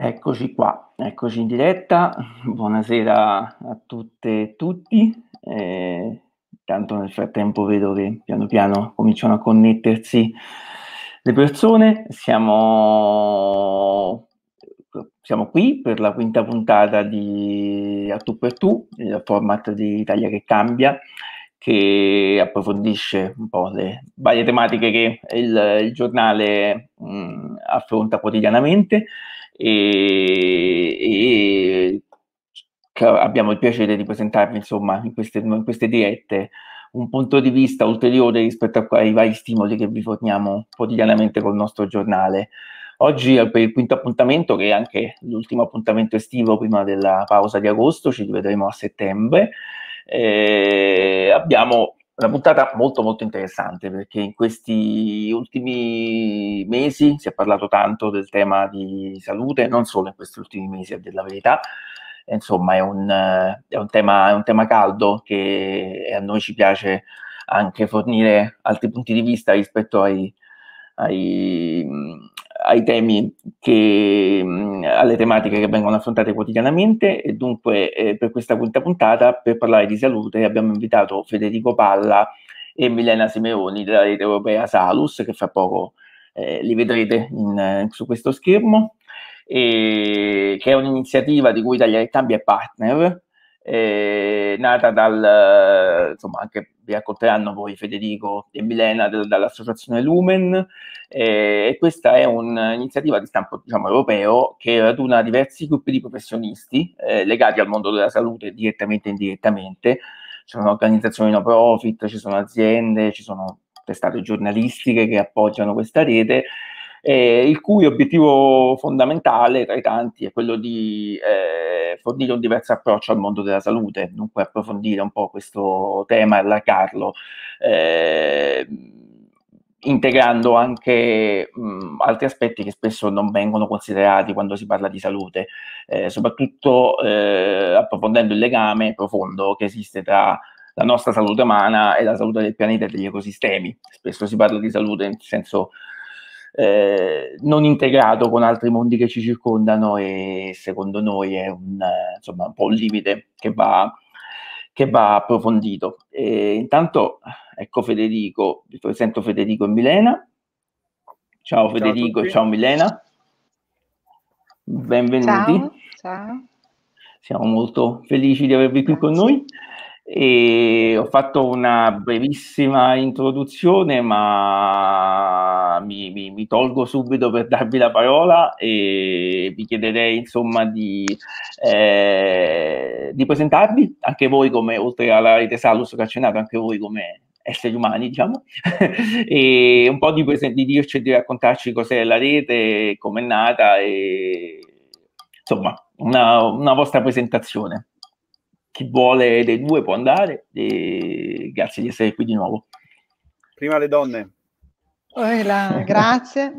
Eccoci qua, eccoci in diretta. Buonasera a tutte e tutti. Eh, tanto nel frattempo vedo che piano piano cominciano a connettersi le persone. Siamo, siamo qui per la quinta puntata di A Tu per Tu, il format di Italia che cambia che approfondisce un po' le varie tematiche che il, il giornale mh, affronta quotidianamente e, e abbiamo il piacere di presentarvi insomma in queste, in queste, dirette un punto di vista ulteriore rispetto ai vari stimoli che vi forniamo quotidianamente col nostro giornale. Oggi per il quinto appuntamento, che è anche l'ultimo appuntamento estivo prima della pausa di agosto, ci rivedremo a settembre eh, abbiamo una puntata molto molto interessante perché in questi ultimi mesi si è parlato tanto del tema di salute, non solo in questi ultimi mesi a dire la verità, insomma è un, è, un tema, è un, tema, caldo che a noi ci piace anche fornire altri punti di vista rispetto ai, ai, ai temi che, alle tematiche che vengono affrontate quotidianamente e dunque eh, per questa quinta puntata per parlare di salute abbiamo invitato Federico Palla e Milena Simeoni della rete europea Salus che fra poco eh, li vedrete in, eh, su questo schermo e, che è un'iniziativa di cui Italia Cambia è partner eh, nata dal, insomma anche vi racconteranno poi Federico e Milena del, dall'associazione Lumen eh, e questa è un'iniziativa di stampo diciamo europeo che raduna diversi gruppi di professionisti eh, legati al mondo della salute direttamente e indirettamente, ci sono organizzazioni no profit, ci sono aziende, ci sono testate giornalistiche che appoggiano questa rete eh, il cui obiettivo fondamentale tra i tanti è quello di eh, fornire un diverso approccio al mondo della salute, dunque approfondire un po' questo tema e allargarlo. Eh, integrando anche mh, altri aspetti che spesso non vengono considerati quando si parla di salute, eh, soprattutto eh, approfondendo il legame profondo che esiste tra la nostra salute umana e la salute del pianeta e degli ecosistemi. Spesso si parla di salute in senso eh, non integrato con altri mondi che ci circondano e secondo noi è un, eh, insomma, un po' un limite che va, che va approfondito. E intanto ecco Federico, vi presento Federico e Milena. Ciao Federico ciao e ciao Milena. Benvenuti. Ciao, ciao. Siamo molto felici di avervi qui Grazie. con noi. E ho fatto una brevissima introduzione, ma mi, mi, mi, tolgo subito per darvi la parola e vi chiederei insomma di, eh, di presentarvi anche voi come, oltre alla rete Salus che ha anche voi come esseri umani, diciamo, e un po' di, presen- di dirci e di raccontarci cos'è la rete, com'è nata e insomma una, una vostra presentazione. Chi vuole dei due può andare e grazie di essere qui di nuovo. Prima le donne. Oilà, eh, grazie,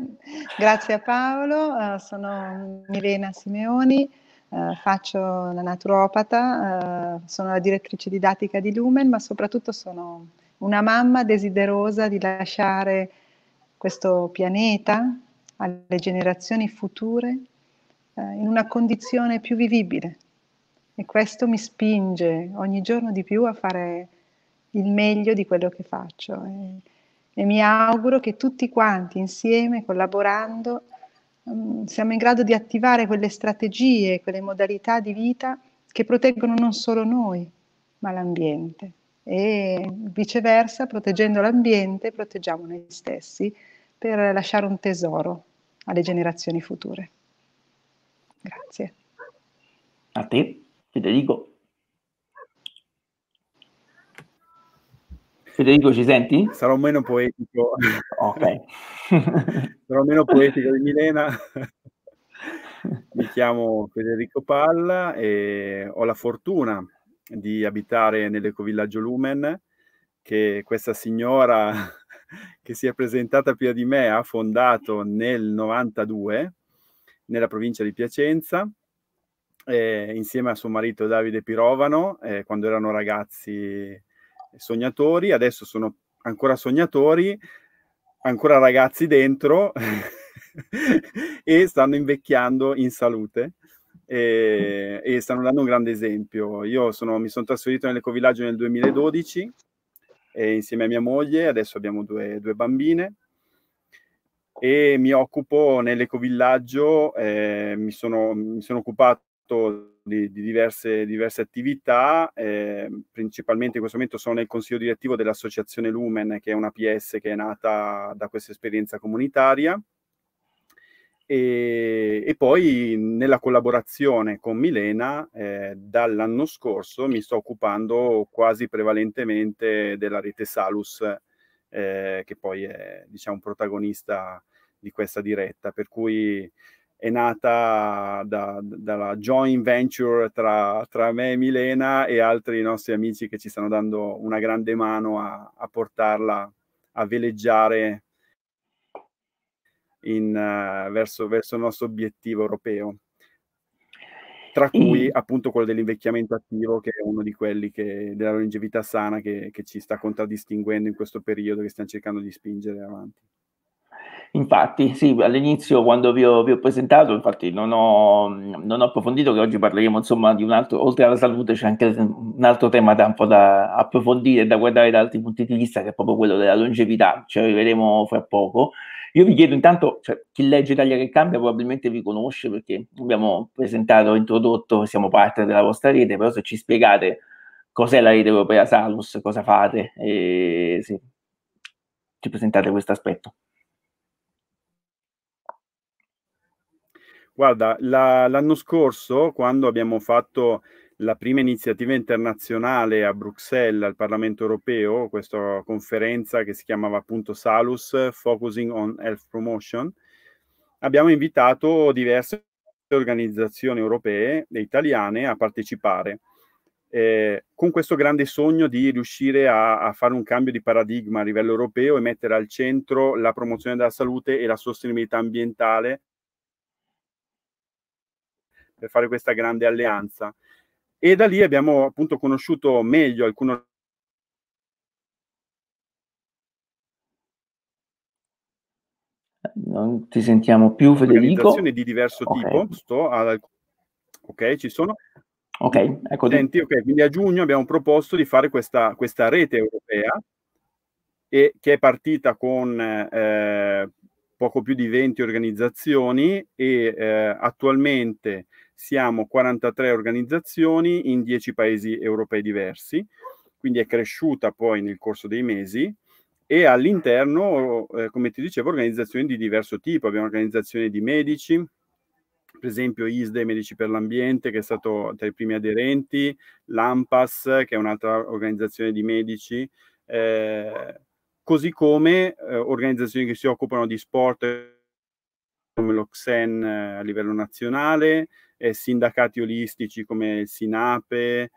grazie a Paolo, uh, sono Milena Simeoni, uh, faccio la naturopata, uh, sono la direttrice didattica di Lumen, ma soprattutto sono una mamma desiderosa di lasciare questo pianeta alle generazioni future in una condizione più vivibile. E questo mi spinge ogni giorno di più a fare il meglio di quello che faccio. E e mi auguro che tutti quanti insieme, collaborando, mm, siamo in grado di attivare quelle strategie, quelle modalità di vita che proteggono non solo noi, ma l'ambiente. E viceversa, proteggendo l'ambiente, proteggiamo noi stessi per lasciare un tesoro alle generazioni future. Grazie. A te, Federico. Federico, ci senti? Sarò meno poetico. ok. Sarò meno poetico di Milena. Mi chiamo Federico Palla e ho la fortuna di abitare nell'ecovillaggio Lumen che questa signora che si è presentata prima di me ha fondato nel 92 nella provincia di Piacenza eh, insieme a suo marito Davide Pirovano eh, quando erano ragazzi sognatori, adesso sono ancora sognatori, ancora ragazzi dentro e stanno invecchiando in salute. E, e, stanno dando un grande esempio. Io sono, mi sono trasferito nell'ecovillaggio nel 2012 insieme a mia moglie, adesso abbiamo due, due bambine e mi occupo nell'ecovillaggio, eh, mi, sono, mi sono occupato di, di diverse, diverse, attività, eh, principalmente in questo momento sono nel consiglio direttivo dell'associazione Lumen, che è una PS che è nata da questa esperienza comunitaria. E, e, poi nella collaborazione con Milena eh, dall'anno scorso mi sto occupando quasi prevalentemente della rete Salus, eh, che poi è diciamo protagonista di questa diretta, per cui è nata da, dalla joint venture tra, tra, me e Milena e altri nostri amici che ci stanno dando una grande mano a, a portarla a veleggiare in, uh, verso, verso, il nostro obiettivo europeo. Tra cui e... appunto quello dell'invecchiamento attivo, che è uno di quelli che, della longevità sana che, che ci sta contraddistinguendo in questo periodo che stiamo cercando di spingere avanti. Infatti, sì, all'inizio quando vi ho, vi ho presentato, infatti non ho, non ho, approfondito che oggi parleremo insomma di un altro, oltre alla salute c'è anche un altro tema da, un po' da approfondire e da guardare da altri punti di vista che è proprio quello della longevità, ci arriveremo fra poco. Io vi chiedo intanto, cioè, chi legge Italia che cambia probabilmente vi conosce perché abbiamo presentato, introdotto, siamo parte della vostra rete, però se ci spiegate cos'è la rete europea Salus, cosa fate, e se ci presentate questo aspetto. Guarda, la- l'anno scorso, quando abbiamo fatto la prima iniziativa internazionale a Bruxelles, al Parlamento europeo, questa conferenza che si chiamava appunto Salus, Focusing on Health Promotion, abbiamo invitato diverse organizzazioni europee e italiane a partecipare. Eh, con questo grande sogno di riuscire a, a, fare un cambio di paradigma a livello europeo e mettere al centro la promozione della salute e la sostenibilità ambientale per fare questa grande alleanza. E da lì abbiamo appunto conosciuto meglio alcune non ti sentiamo più Federico. Organizzazioni di diverso okay. tipo, ad... ok, ci sono. Ok, ecco. Senti, ok, quindi a giugno abbiamo proposto di fare questa, questa rete europea e, che è partita con eh, poco più di 20 organizzazioni e eh, attualmente siamo 43 organizzazioni in 10 paesi europei diversi, quindi è cresciuta poi nel corso dei mesi e all'interno, eh, come ti dicevo, organizzazioni di diverso tipo, abbiamo organizzazioni di medici, per esempio ISDE, Medici per l'Ambiente, che è stato tra i primi aderenti, l'AMPAS, che è un'altra organizzazione di medici, eh, così come eh, organizzazioni che si occupano di sport come l'Oxen eh, a livello nazionale, eh, sindacati olistici come Sinape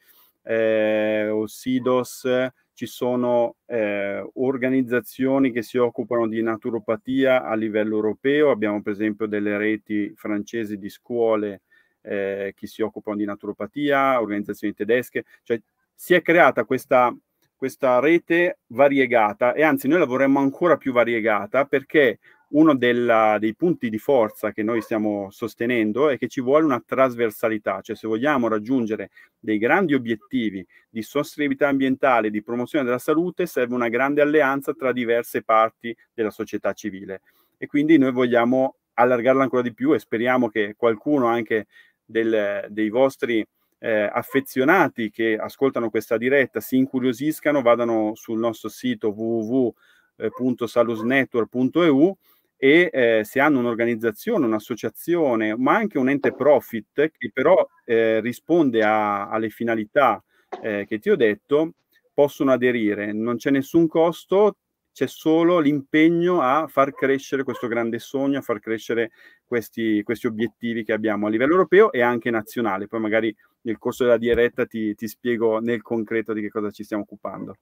eh, o Sidos, ci sono eh, organizzazioni che si occupano di naturopatia a livello europeo, abbiamo per esempio delle reti francesi di scuole eh, che si occupano di naturopatia, organizzazioni tedesche, cioè si è creata questa, questa rete variegata e anzi noi la vorremmo ancora più variegata perché uno della, dei punti di forza che noi stiamo sostenendo è che ci vuole una trasversalità, cioè se vogliamo raggiungere dei grandi obiettivi di sostenibilità ambientale, di promozione della salute, serve una grande alleanza tra diverse parti della società civile. E quindi noi vogliamo allargarla ancora di più e speriamo che qualcuno anche del, dei vostri eh, affezionati che ascoltano questa diretta si incuriosiscano, vadano sul nostro sito www.salusnetwork.eu eh, e eh, se hanno un'organizzazione, un'associazione, ma anche un ente profit che però eh, risponde a, alle finalità eh, che ti ho detto, possono aderire. Non c'è nessun costo, c'è solo l'impegno a far crescere questo grande sogno, a far crescere questi, questi obiettivi che abbiamo a livello europeo e anche nazionale. Poi magari nel corso della diretta ti, ti spiego nel concreto di che cosa ci stiamo occupando.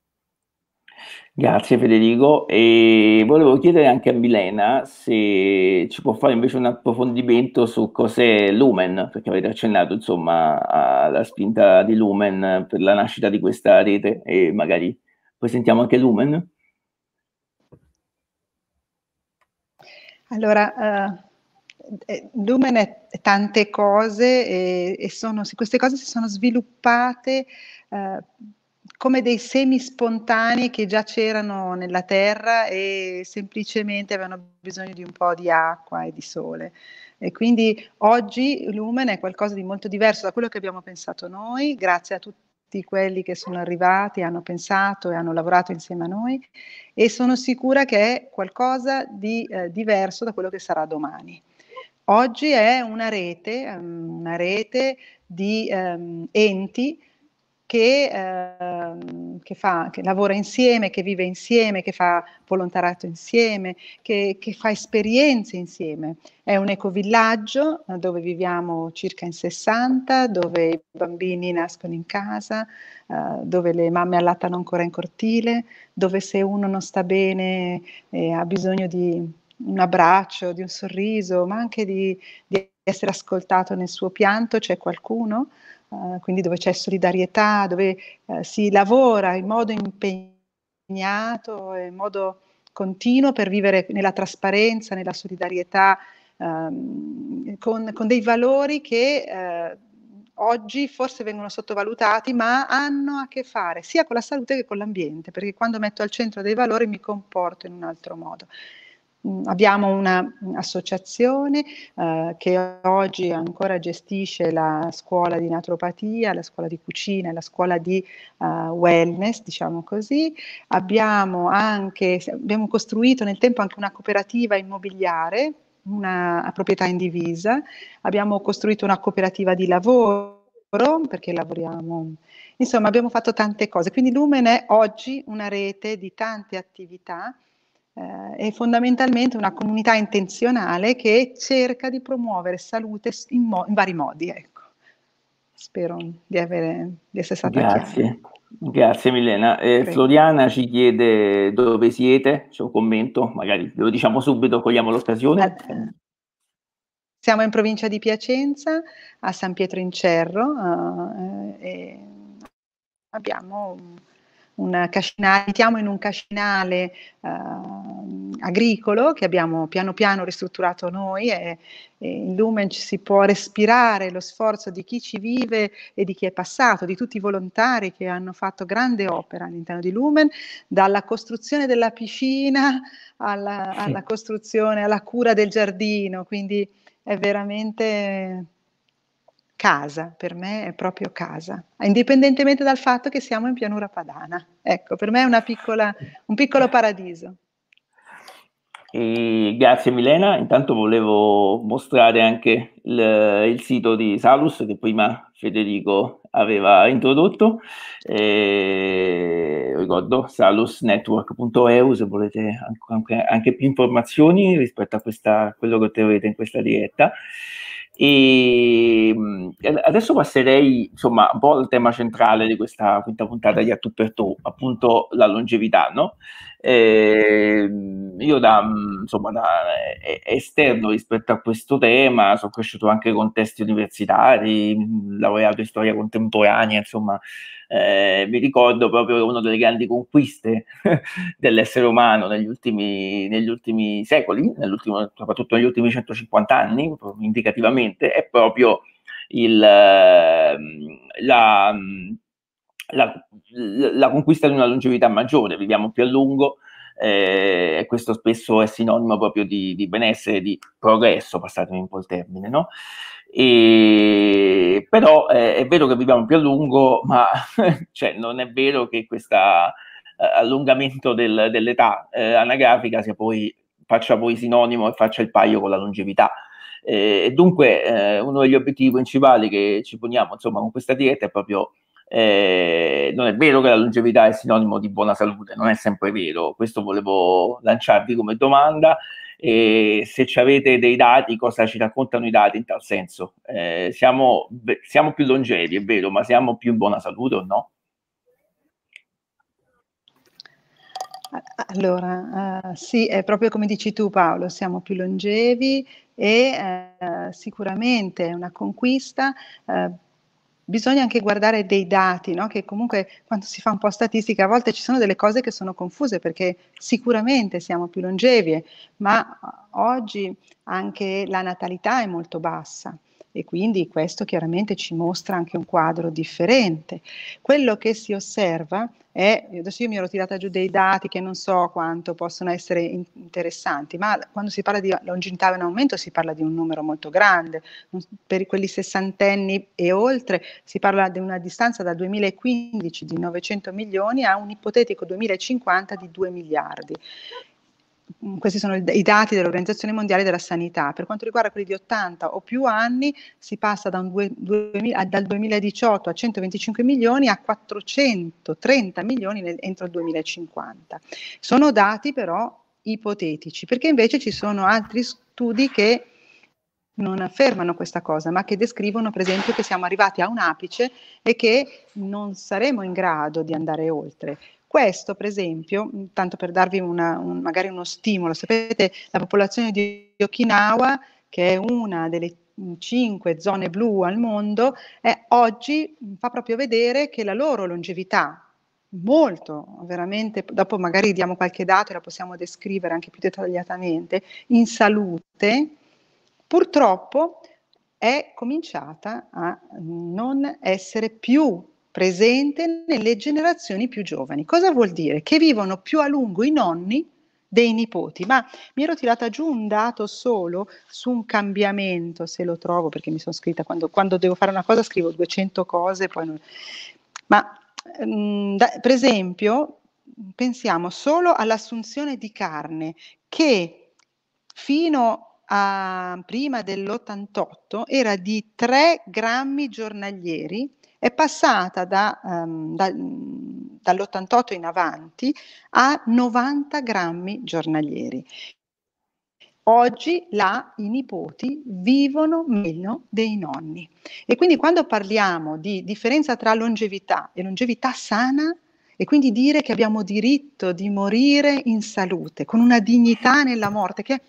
Grazie Federico e volevo chiedere anche a Milena se ci può fare invece un approfondimento su cos'è Lumen, perché avete accennato insomma alla spinta di Lumen per la nascita di questa rete e magari presentiamo anche Lumen. Allora, eh, eh Lumen è tante cose e, e sono, queste cose si sono sviluppate eh, come dei semi spontanei che già c'erano nella terra e semplicemente avevano bisogno di un po' di acqua e di sole. E quindi oggi Lumen è qualcosa di molto diverso da quello che abbiamo pensato noi, grazie a tutti quelli che sono arrivati, hanno pensato e hanno lavorato insieme a noi e sono sicura che è qualcosa di eh, diverso da quello che sarà domani. Oggi è una rete, ehm, una rete di um, enti che, eh, che, fa, che, lavora insieme, che vive insieme, che fa volontariato insieme, che, che fa esperienze insieme. È un ecovillaggio eh, dove viviamo circa in 60, dove i bambini nascono in casa, eh, dove le mamme allattano ancora in cortile, dove se uno non sta bene eh, ha bisogno di un abbraccio, di un sorriso, ma anche di, di essere ascoltato nel suo pianto, c'è qualcuno. Eh, quindi dove c'è solidarietà, dove eh, si lavora in modo impegnato, e in modo continuo per vivere nella trasparenza, nella solidarietà, ehm, con, con, dei valori che eh, oggi forse vengono sottovalutati, ma hanno a che fare sia con la salute che con l'ambiente, perché quando metto al centro dei valori mi comporto in un altro modo. Mm, abbiamo un'associazione mm, eh, che oggi ancora gestisce la scuola di naturopatia, la scuola di cucina, e la scuola di uh, wellness, diciamo così. Abbiamo, anche, abbiamo costruito nel tempo anche una cooperativa immobiliare, una proprietà indivisa. Abbiamo costruito una cooperativa di lavoro perché lavoriamo. Insomma, abbiamo fatto tante cose. Quindi Lumen è oggi una rete di tante attività eh, è fondamentalmente una comunità intenzionale che cerca di promuovere salute in, mo- in vari modi. Ecco. Spero di, avere, di essere stata Grazie. Chiara. Grazie Milena. Eh, Floriana ci chiede dove siete, c'è un commento, magari lo diciamo subito, cogliamo l'occasione. All- siamo in provincia di Piacenza, a San Pietro in Cerro, uh, abbiamo un cascinale, abitiamo in un cascinale eh, agricolo che abbiamo piano piano ristrutturato noi e, e in Lumen ci si può respirare lo sforzo di chi ci vive e di chi è passato, di tutti i volontari che hanno fatto grande opera all'interno di Lumen, dalla costruzione della piscina alla, alla costruzione, alla cura del giardino, quindi è veramente casa, per me è proprio casa, indipendentemente dal fatto che siamo in pianura padana. Ecco, per me è piccola, un piccolo paradiso. E grazie Milena, intanto volevo mostrare anche il, il, sito di Salus che prima Federico aveva introdotto, e, ricordo salusnetwork.eu se volete anche, anche, più informazioni rispetto a, questa, a quello che otterrete in questa diretta. E mm, adesso passerei insomma un po' al tema centrale di questa quinta puntata di A Tu per Tu, appunto la longevità. No? Eh, io da, mm, insomma, da eh, esterno rispetto a questo tema sono cresciuto anche con testi universitari, mm, lavorato in storia contemporanea, insomma eh, mi ricordo proprio una delle grandi conquiste dell'essere umano negli ultimi, negli ultimi secoli, soprattutto negli ultimi 150 anni, indicativamente, è proprio il, ehm, la, la, la conquista di una longevità maggiore, viviamo più a lungo, eh, questo spesso è sinonimo proprio di, di benessere, di progresso, passatemi un po' il termine, no? E, però eh, è vero che viviamo più a lungo, ma cioè, non è vero che questo eh, allungamento del, dell'età eh, anagrafica sia poi, faccia poi sinonimo e faccia il paio con la longevità. E eh, dunque eh, uno degli obiettivi principali che ci poniamo insomma, con questa diretta è proprio eh, non è vero che la longevità è sinonimo di buona salute, non è sempre vero. Questo volevo lanciarvi come domanda. E se ci avete dei dati, cosa ci raccontano i dati in tal senso? Eh, siamo, siamo, più longevi, è vero, ma siamo più in buona salute o no? Allora, uh, sì, è proprio come dici tu Paolo, siamo più longevi e uh, sicuramente è una conquista. Uh, bisogna anche guardare dei dati, no? che comunque quando si fa un po' statistica a volte ci sono delle cose che sono confuse perché sicuramente siamo più longevi, ma oggi anche la natalità è molto bassa e quindi questo chiaramente ci mostra anche un quadro differente. Quello che si osserva è e adesso io mi ero tirata giù dei dati che non so quanto possono essere in- interessanti, ma quando si parla di longitudine in aumento si parla di un numero molto grande, per quelli sessantenni e oltre si parla di una distanza da 2015 di 900 milioni a un ipotetico 2050 di 2 miliardi. Mm, questi sono i dati dell'Organizzazione Mondiale della Sanità. Per quanto riguarda quelli di 80 o più anni, si passa da due, due, dal 2018 a 125 milioni a 430 milioni nel, entro il 2050. Sono dati però ipotetici, perché invece ci sono altri studi che non affermano questa cosa, ma che descrivono per esempio che siamo arrivati a un apice e che non saremo in grado di andare oltre. Questo, per esempio, tanto per darvi una, un, magari uno stimolo, sapete, la popolazione di Okinawa, che è una delle cinque zone blu al mondo, eh, oggi fa proprio vedere che la loro longevità, molto, veramente, dopo magari diamo qualche dato e la possiamo descrivere anche più dettagliatamente, in salute, purtroppo è cominciata a non essere più presente nelle generazioni più giovani. Cosa vuol dire? Che vivono più a lungo i nonni dei nipoti, ma mi ero tirata giù un dato solo su un cambiamento, se lo trovo, perché mi sono scritta, quando, quando devo fare una cosa scrivo 200 cose, poi non... ma mh, mm, da, per esempio pensiamo solo all'assunzione di carne che fino a prima dell'88 era di 3 grammi giornalieri è passata da, um, da, mm, dall'88 in avanti a 90 grammi giornalieri. Oggi là i nipoti vivono meno dei nonni e quindi quando parliamo di differenza tra longevità e longevità sana e quindi dire che abbiamo diritto di morire in salute con una dignità nella morte che è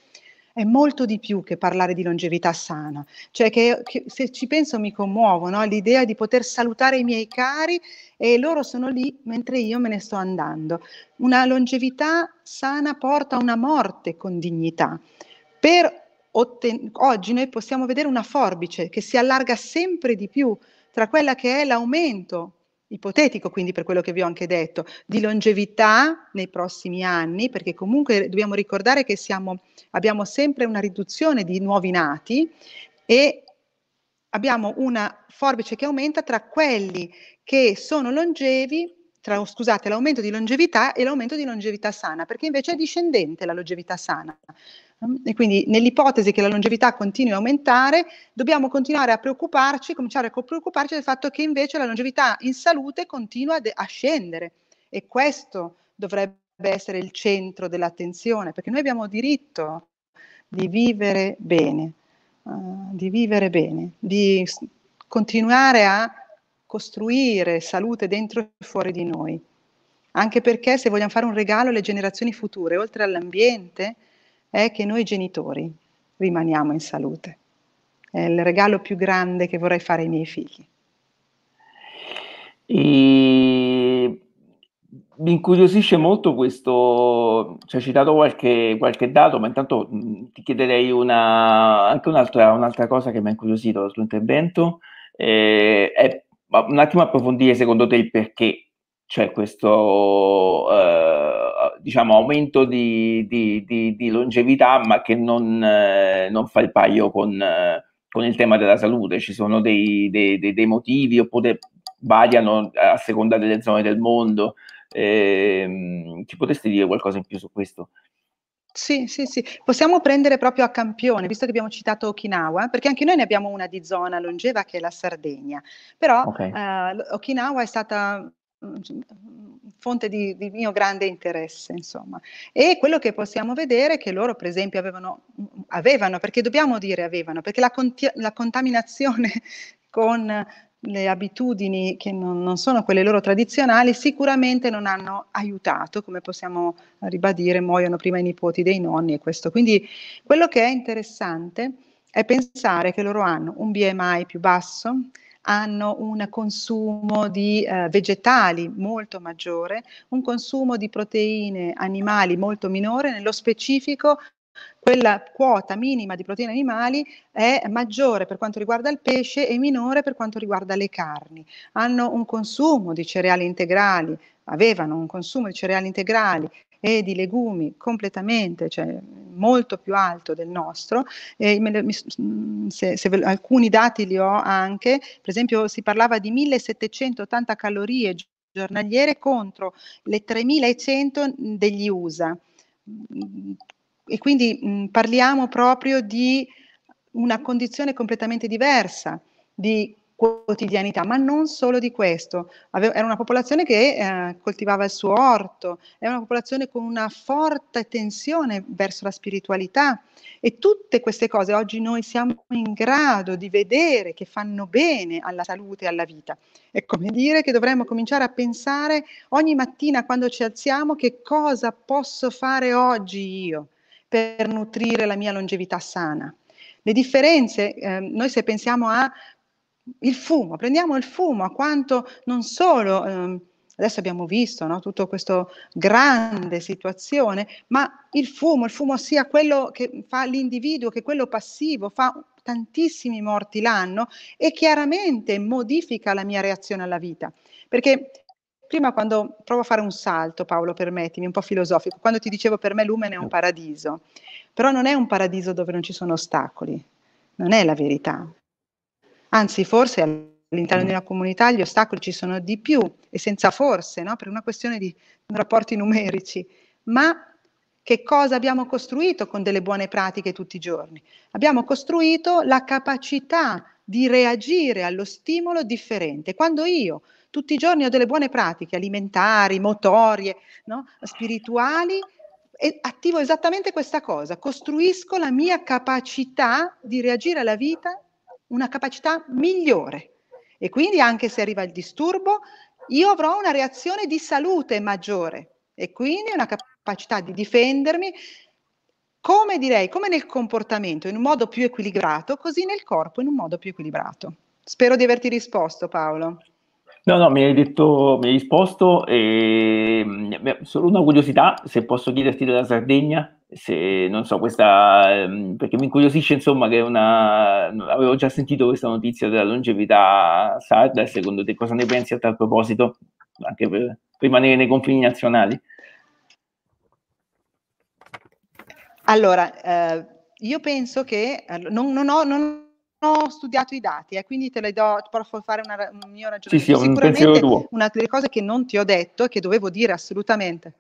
è molto di più che parlare di longevità sana, cioè che, che se ci penso mi commuovo, no? l'idea di poter salutare i miei cari e loro sono lì mentre io me ne sto andando. Una longevità sana porta a una morte con dignità. Per otten- oggi noi possiamo vedere una forbice che si allarga sempre di più tra quella che è l'aumento ipotetico, quindi per quello che vi ho anche detto, di longevità nei prossimi anni, perché comunque dobbiamo ricordare che siamo, abbiamo sempre una riduzione di nuovi nati e abbiamo una forbice che aumenta tra quelli che sono longevi tra scusate, l'aumento di longevità e l'aumento di longevità sana, perché invece è discendente la longevità sana. E quindi nell'ipotesi che la longevità continui a aumentare, dobbiamo continuare a preoccuparci, cominciare a preoccuparci del fatto che invece la longevità in salute continua a scendere. E questo dovrebbe essere il centro dell'attenzione, perché noi abbiamo diritto di vivere bene, uh, di vivere bene, di continuare a costruire salute dentro e fuori di noi. Anche perché se vogliamo fare un regalo alle generazioni future, oltre all'ambiente, è che noi genitori rimaniamo in salute. È il regalo più grande che vorrei fare ai miei figli. E mi incuriosisce molto questo, ci cioè, hai citato qualche, qualche, dato, ma intanto mm, ti chiederei una, anche un'altra, un'altra, cosa che mi ha incuriosito dal tuo intervento, eh, è un attimo approfondire secondo te il perché c'è cioè questo... Eh, diciamo, aumento di, di, di, di, longevità, ma che non, eh, non fa il paio con, eh, con, il tema della salute. Ci sono dei, dei, dei, dei, motivi, oppure variano a seconda delle zone del mondo. Eh, ci potresti dire qualcosa in più su questo? Sì, sì, sì. Possiamo prendere proprio a campione, visto che abbiamo citato Okinawa, perché anche noi ne abbiamo una di zona longeva che è la Sardegna. Però okay. eh, Okinawa è stata Mm, fonte di, di, mio grande interesse, insomma. E quello che possiamo vedere è che loro, per esempio, avevano, avevano perché dobbiamo dire avevano, perché la, conti- la contaminazione con le abitudini che non, non, sono quelle loro tradizionali sicuramente non hanno aiutato, come possiamo ribadire, muoiono prima i nipoti dei nonni e questo. Quindi quello che è interessante è pensare che loro hanno un BMI più basso, hanno un consumo di eh, vegetali molto maggiore, un consumo di proteine animali molto minore, nello specifico quella quota minima di proteine animali è maggiore per quanto riguarda il pesce e minore per quanto riguarda le carni. Hanno un consumo di cereali integrali, avevano un consumo di cereali integrali e di legumi completamente, cioè molto più alto del nostro. E me, mm, se, se, alcuni dati li ho anche, per esempio si parlava di 1780 calorie giornaliere contro le 3100 degli USA. E quindi mh, mm, parliamo proprio di una condizione completamente diversa, di quotidianità, ma non solo di questo. Aveva, era una popolazione che eh, coltivava il suo orto, era una popolazione con una forte tensione verso la spiritualità e tutte queste cose oggi noi siamo in grado di vedere che fanno bene alla salute e alla vita. È come dire che dovremmo cominciare a pensare ogni mattina quando ci alziamo che cosa posso fare oggi io per nutrire la mia longevità sana. Le differenze, eh, noi se pensiamo a il fumo, prendiamo il fumo, a quanto non solo, ehm, adesso abbiamo visto no, tutta questa grande situazione, ma il fumo, il fumo sia quello che fa l'individuo che quello passivo, fa tantissimi morti l'anno e chiaramente modifica la mia reazione alla vita. Perché prima quando provo a fare un salto, Paolo, permettimi, un po' filosofico, quando ti dicevo per me Lumen è un eh. paradiso, però non è un paradiso dove non ci sono ostacoli, non è la verità, Anzi, forse all'interno mm. di una comunità gli ostacoli ci sono di più e senza forse, no? per una questione di rapporti numerici, ma che cosa abbiamo costruito con delle buone pratiche tutti i giorni? Abbiamo costruito la capacità di reagire allo stimolo differente. Quando io tutti i giorni ho delle buone pratiche alimentari, motorie, no? spirituali, attivo esattamente questa cosa, costruisco la mia capacità di reagire alla vita una capacità migliore e quindi anche se arriva il disturbo io avrò una reazione di salute maggiore e quindi una capacità di difendermi come direi, come nel comportamento in un modo più equilibrato, così nel corpo in un modo più equilibrato. Spero di averti risposto Paolo. No, no, mi hai detto, mi hai risposto. E, mm, solo una curiosità, se posso chiederti della Sardegna, se non so, questa mm, perché mi incuriosisce, insomma, che una. Avevo già sentito questa notizia della longevità sarda. Secondo te cosa ne pensi a tal proposito? Anche per, rimanere nei confini nazionali. Allora, eh, io penso che non, non ho. Non ho studiato i dati, eh, quindi te le do, provo a fare una, un mio ragionamento. Sì, sì, Sicuramente un tuo. una delle cose che non ti ho detto e che dovevo dire assolutamente.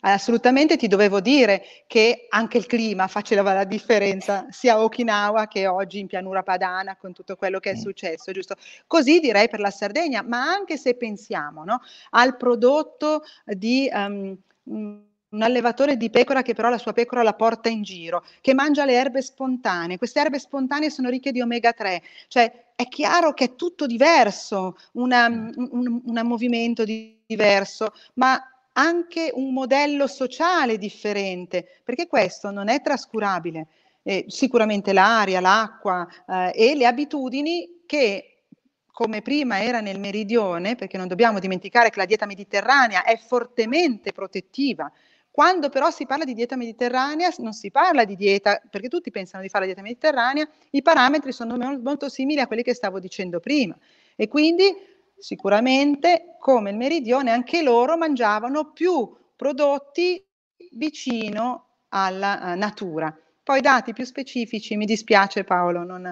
Assolutamente ti dovevo dire che anche il clima faceva la differenza sia a Okinawa che oggi in pianura padana con tutto quello che è mm. successo, giusto? Così direi per la Sardegna, ma anche se pensiamo no, al prodotto di um, un allevatore di pecora che però la sua pecora la porta in giro, che mangia le erbe spontanee. Queste erbe spontanee sono ricche di omega 3, cioè è chiaro che è tutto diverso, una, mm. un, un movimento di, diverso, ma anche un modello sociale differente, perché questo non è trascurabile. Eh, sicuramente l'aria, l'acqua eh, e le abitudini che come prima era nel meridione, perché non dobbiamo dimenticare che la dieta mediterranea è fortemente protettiva quando però si parla di dieta mediterranea, non si parla di dieta, perché tutti pensano di fare la dieta mediterranea, i parametri sono molto simili a quelli che stavo dicendo prima. E quindi sicuramente, come il meridione, anche loro mangiavano più prodotti vicino alla uh, natura. Poi dati più specifici, mi dispiace Paolo, non,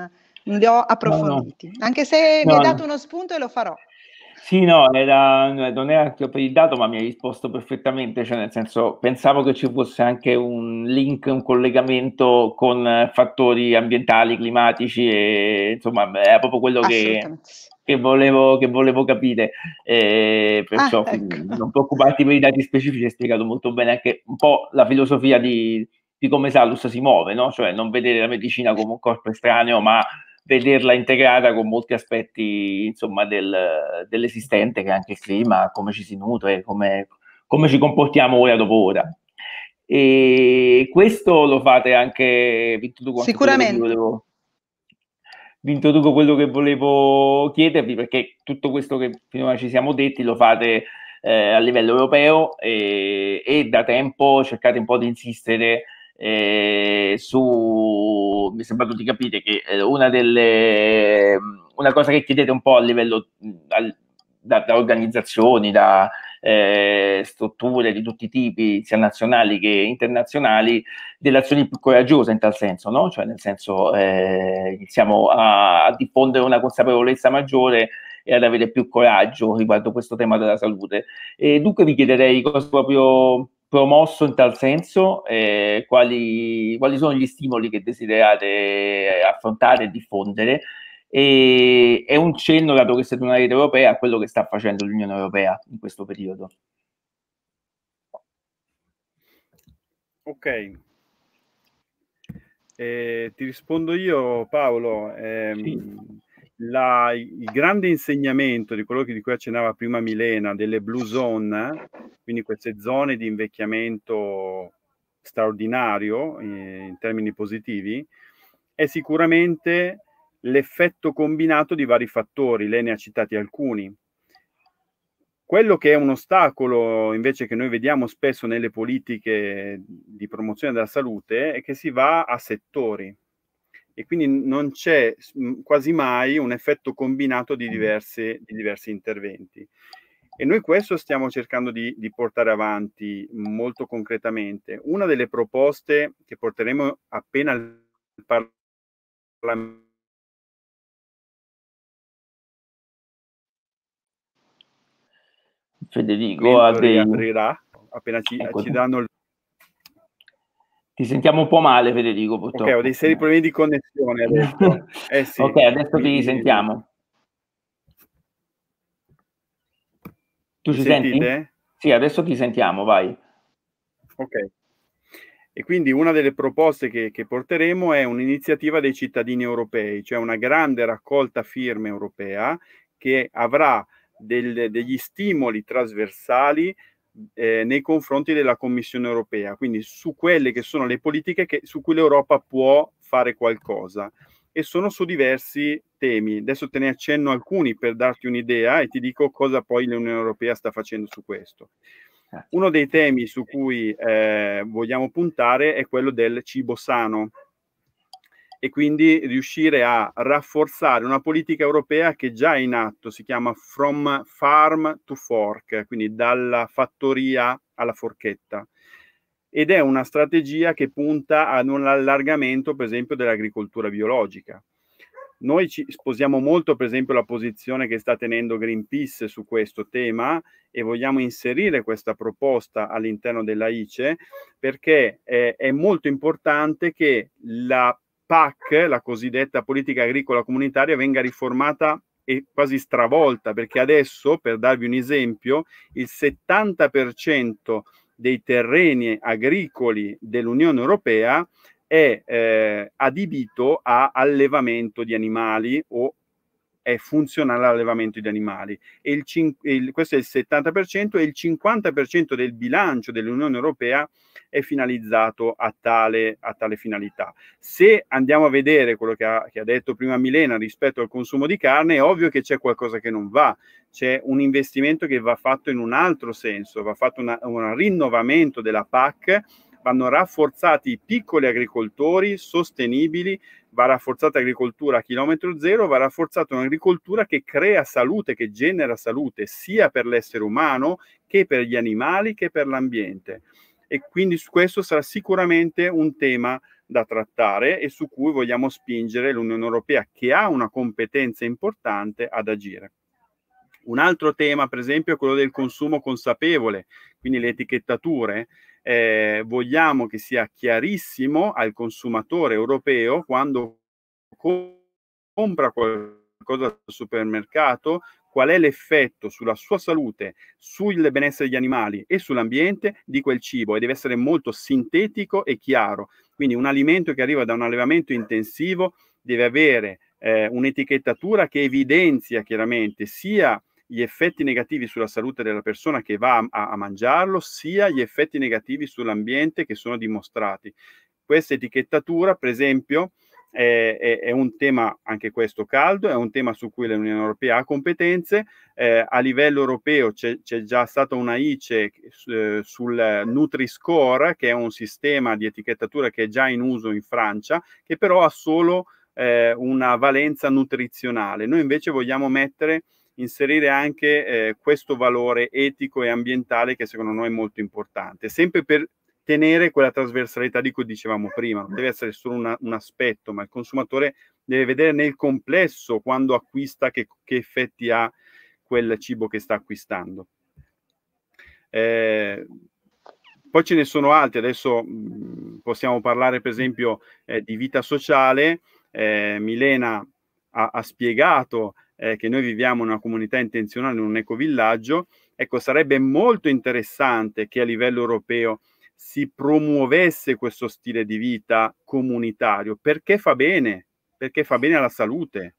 non li ho approfonditi, no, no. anche se no, mi hai dato uno spunto e lo farò. Sì, no, era, non era anche per il dato, ma mi ha risposto perfettamente, cioè nel senso pensavo che ci fosse anche un link, un collegamento con fattori ambientali, climatici, e, insomma è proprio quello che, che, volevo, che volevo, capire, e, perciò ah, ecco. non preoccuparti per i dati specifici, hai spiegato molto bene anche un po' la filosofia di, di come Salus si muove, no? cioè non vedere la medicina come un corpo estraneo, ma vederla integrata con molti aspetti insomma, del, dell'esistente, che è anche il clima, come ci si nutre, come, come ci comportiamo ora dopo ora. E questo lo fate anche, vi Sicuramente. Volevo, vi introduco quello che volevo chiedervi, perché tutto questo che finora ci siamo detti lo fate eh, a livello europeo e, e da tempo cercate un po' di insistere eh, su, mi è sembrato di capire che eh, una delle mm, una cosa che chiedete un po' a livello mm, al, da, da, organizzazioni, da eh, strutture di tutti i tipi, sia nazionali che internazionali, delle azioni più coraggiose in tal senso, no? Cioè nel senso eh, iniziamo a, a diffondere una consapevolezza maggiore e ad avere più coraggio riguardo questo tema della salute. E dunque vi chiederei cosa proprio promosso in tal senso? Eh, quali, quali, sono gli stimoli che desiderate eh, affrontare e diffondere? E è un cenno, dato che siete una rete europea, a quello che sta facendo l'Unione Europea in questo periodo. Ok. Eh, ti rispondo io, Paolo. Eh, sì la, il grande insegnamento di quello che, di cui accennava prima Milena, delle blue zone, quindi queste zone di invecchiamento straordinario eh, in termini positivi, è sicuramente l'effetto combinato di vari fattori, lei ne ha citati alcuni. Quello che è un ostacolo invece che noi vediamo spesso nelle politiche di promozione della salute è che si va a settori, e quindi non c'è quasi mai un effetto combinato di, diverse, di diversi interventi. E noi questo stiamo cercando di, di, portare avanti molto concretamente. Una delle proposte che porteremo appena al Parlamento Federico aprirà appena ci, ecco. ci danno il ti sentiamo un po' male, Federico, purtroppo. Ok, ho dei seri problemi di connessione adesso. Eh, sì. ok, adesso ti sentiamo. Tu ci senti? Sì, adesso ti sentiamo, vai. Ok. E quindi una delle proposte che, che, porteremo è un'iniziativa dei cittadini europei, cioè una grande raccolta firme europea che avrà del, degli stimoli trasversali eh, nei confronti della Commissione europea, quindi su quelle che sono le politiche che, su cui l'Europa può fare qualcosa e sono su diversi temi. Adesso te ne accenno alcuni per darti un'idea e ti dico cosa poi l'Unione Europea sta facendo su questo. Eh. Uno dei temi su cui eh, vogliamo puntare è quello del cibo sano e quindi riuscire a rafforzare una politica europea che già è in atto, si chiama From Farm to Fork, quindi dalla fattoria alla forchetta. Ed è una strategia che punta ad un allargamento, per esempio, dell'agricoltura biologica. Noi ci sposiamo molto, per esempio, la posizione che sta tenendo Greenpeace su questo tema e vogliamo inserire questa proposta all'interno della ICE perché è, è molto importante che la PAC, la cosiddetta politica agricola comunitaria, venga riformata e quasi stravolta, perché adesso, per darvi un esempio, il 70% dei terreni agricoli dell'Unione Europea è eh, adibito a allevamento di animali o è funzionale all'allevamento di animali. E il, il, questo è il 70% e il 50% del bilancio dell'Unione Europea è finalizzato a tale, a tale, finalità. Se andiamo a vedere quello che ha, che ha detto prima Milena rispetto al consumo di carne, è ovvio che c'è qualcosa che non va, c'è un investimento che va fatto in un altro senso, va fatto una, un rinnovamento della PAC vanno rafforzati i piccoli agricoltori sostenibili va rafforzata l'agricoltura a chilometro zero, va rafforzata un'agricoltura che crea salute, che genera salute sia per l'essere umano che per gli animali che per l'ambiente. E quindi questo sarà sicuramente un tema da trattare e su cui vogliamo spingere l'Unione Europea, che ha una competenza importante, ad agire. Un altro tema, per esempio, è quello del consumo consapevole, quindi le etichettature. Eh, vogliamo che sia chiarissimo al consumatore europeo quando compra qualcosa al supermercato qual è l'effetto sulla sua salute, sul benessere degli animali e sull'ambiente di quel cibo e deve essere molto sintetico e chiaro. Quindi un alimento che arriva da un allevamento intensivo deve avere eh, un'etichettatura che evidenzia chiaramente sia gli effetti negativi sulla salute della persona che va a, a mangiarlo, sia gli effetti negativi sull'ambiente che sono dimostrati. Questa etichettatura, per esempio, è, è, è, un tema anche questo caldo, è un tema su cui l'Unione Europea ha competenze. Eh, a livello europeo c'è, c'è, già stata una ICE eh, sul Nutri-Score, che è un sistema di etichettatura che è già in uso in Francia, che però ha solo eh, una valenza nutrizionale. Noi invece vogliamo mettere inserire anche eh, questo valore etico e ambientale che secondo noi è molto importante, sempre per tenere quella trasversalità di cui dicevamo prima, non deve essere solo una, un aspetto, ma il consumatore deve vedere nel complesso quando acquista che, che effetti ha quel cibo che sta acquistando. Eh, poi ce ne sono altri, adesso mh, mm, possiamo parlare per esempio eh, di vita sociale, eh, Milena ha, ha spiegato eh, che noi viviamo in una comunità intenzionale, in un ecovillaggio, ecco, sarebbe molto interessante che a livello europeo si promuovesse questo stile di vita comunitario, perché fa bene, perché fa bene alla salute,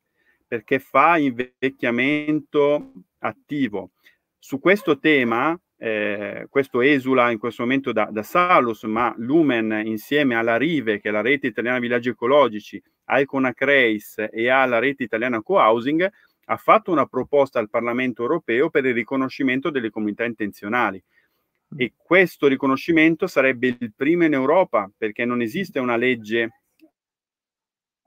perché fa invecchiamento attivo. Su questo tema, eh, questo esula in questo momento da, da Salus, ma Lumen insieme alla Rive, che è la rete italiana villaggi ecologici, al Conacreis e alla rete italiana co-housing, ha fatto una proposta al Parlamento europeo per il riconoscimento delle comunità intenzionali mm. e questo riconoscimento sarebbe il primo in Europa perché non esiste una legge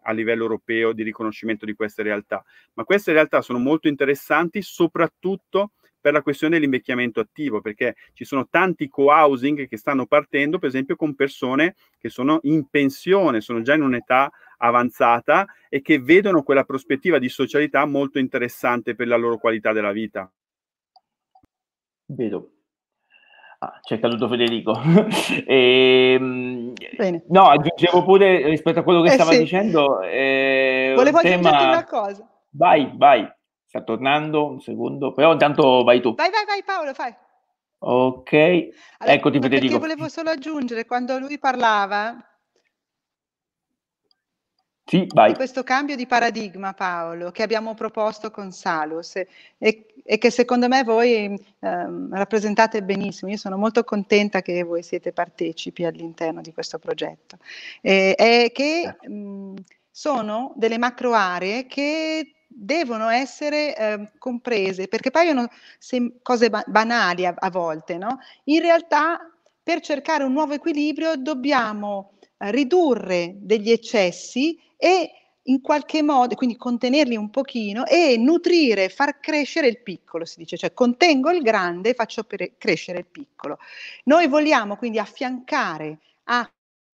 a livello europeo di riconoscimento di queste realtà, ma queste realtà sono molto interessanti soprattutto per la questione dell'invecchiamento attivo, perché ci sono tanti co-housing che stanno partendo, per esempio, con persone che sono in pensione, sono già in un'età avanzata e che vedono quella prospettiva di socialità molto interessante per la loro qualità della vita. Vedo. Ah, c'è caduto Federico. Ehm, e, no, aggiungevo pure rispetto a quello che eh stava sì. dicendo. Eh, Volevo un tema... aggiungere una cosa. Vai, vai. Sta tornando un secondo, però intanto vai tu. Vai, vai, vai Paolo, fai. Ok, allora, eccoti Federico. Io volevo solo aggiungere, quando lui parlava, sì, vai. Questo cambio di paradigma, Paolo, che abbiamo proposto con Salus e, e che secondo me voi eh, rappresentate benissimo. Io sono molto contenta che voi siete partecipi all'interno di questo progetto. Eh, è che certo. mh, sono delle macro aree che devono essere eh, comprese, perché paiono sem- cose ba- banali a-, a volte, no? In realtà per cercare un nuovo equilibrio dobbiamo eh, ridurre degli eccessi e in qualche modo, quindi contenerli un pochino e nutrire, far crescere il piccolo, si dice, cioè contengo il grande e faccio crescere il piccolo. Noi vogliamo quindi affiancare a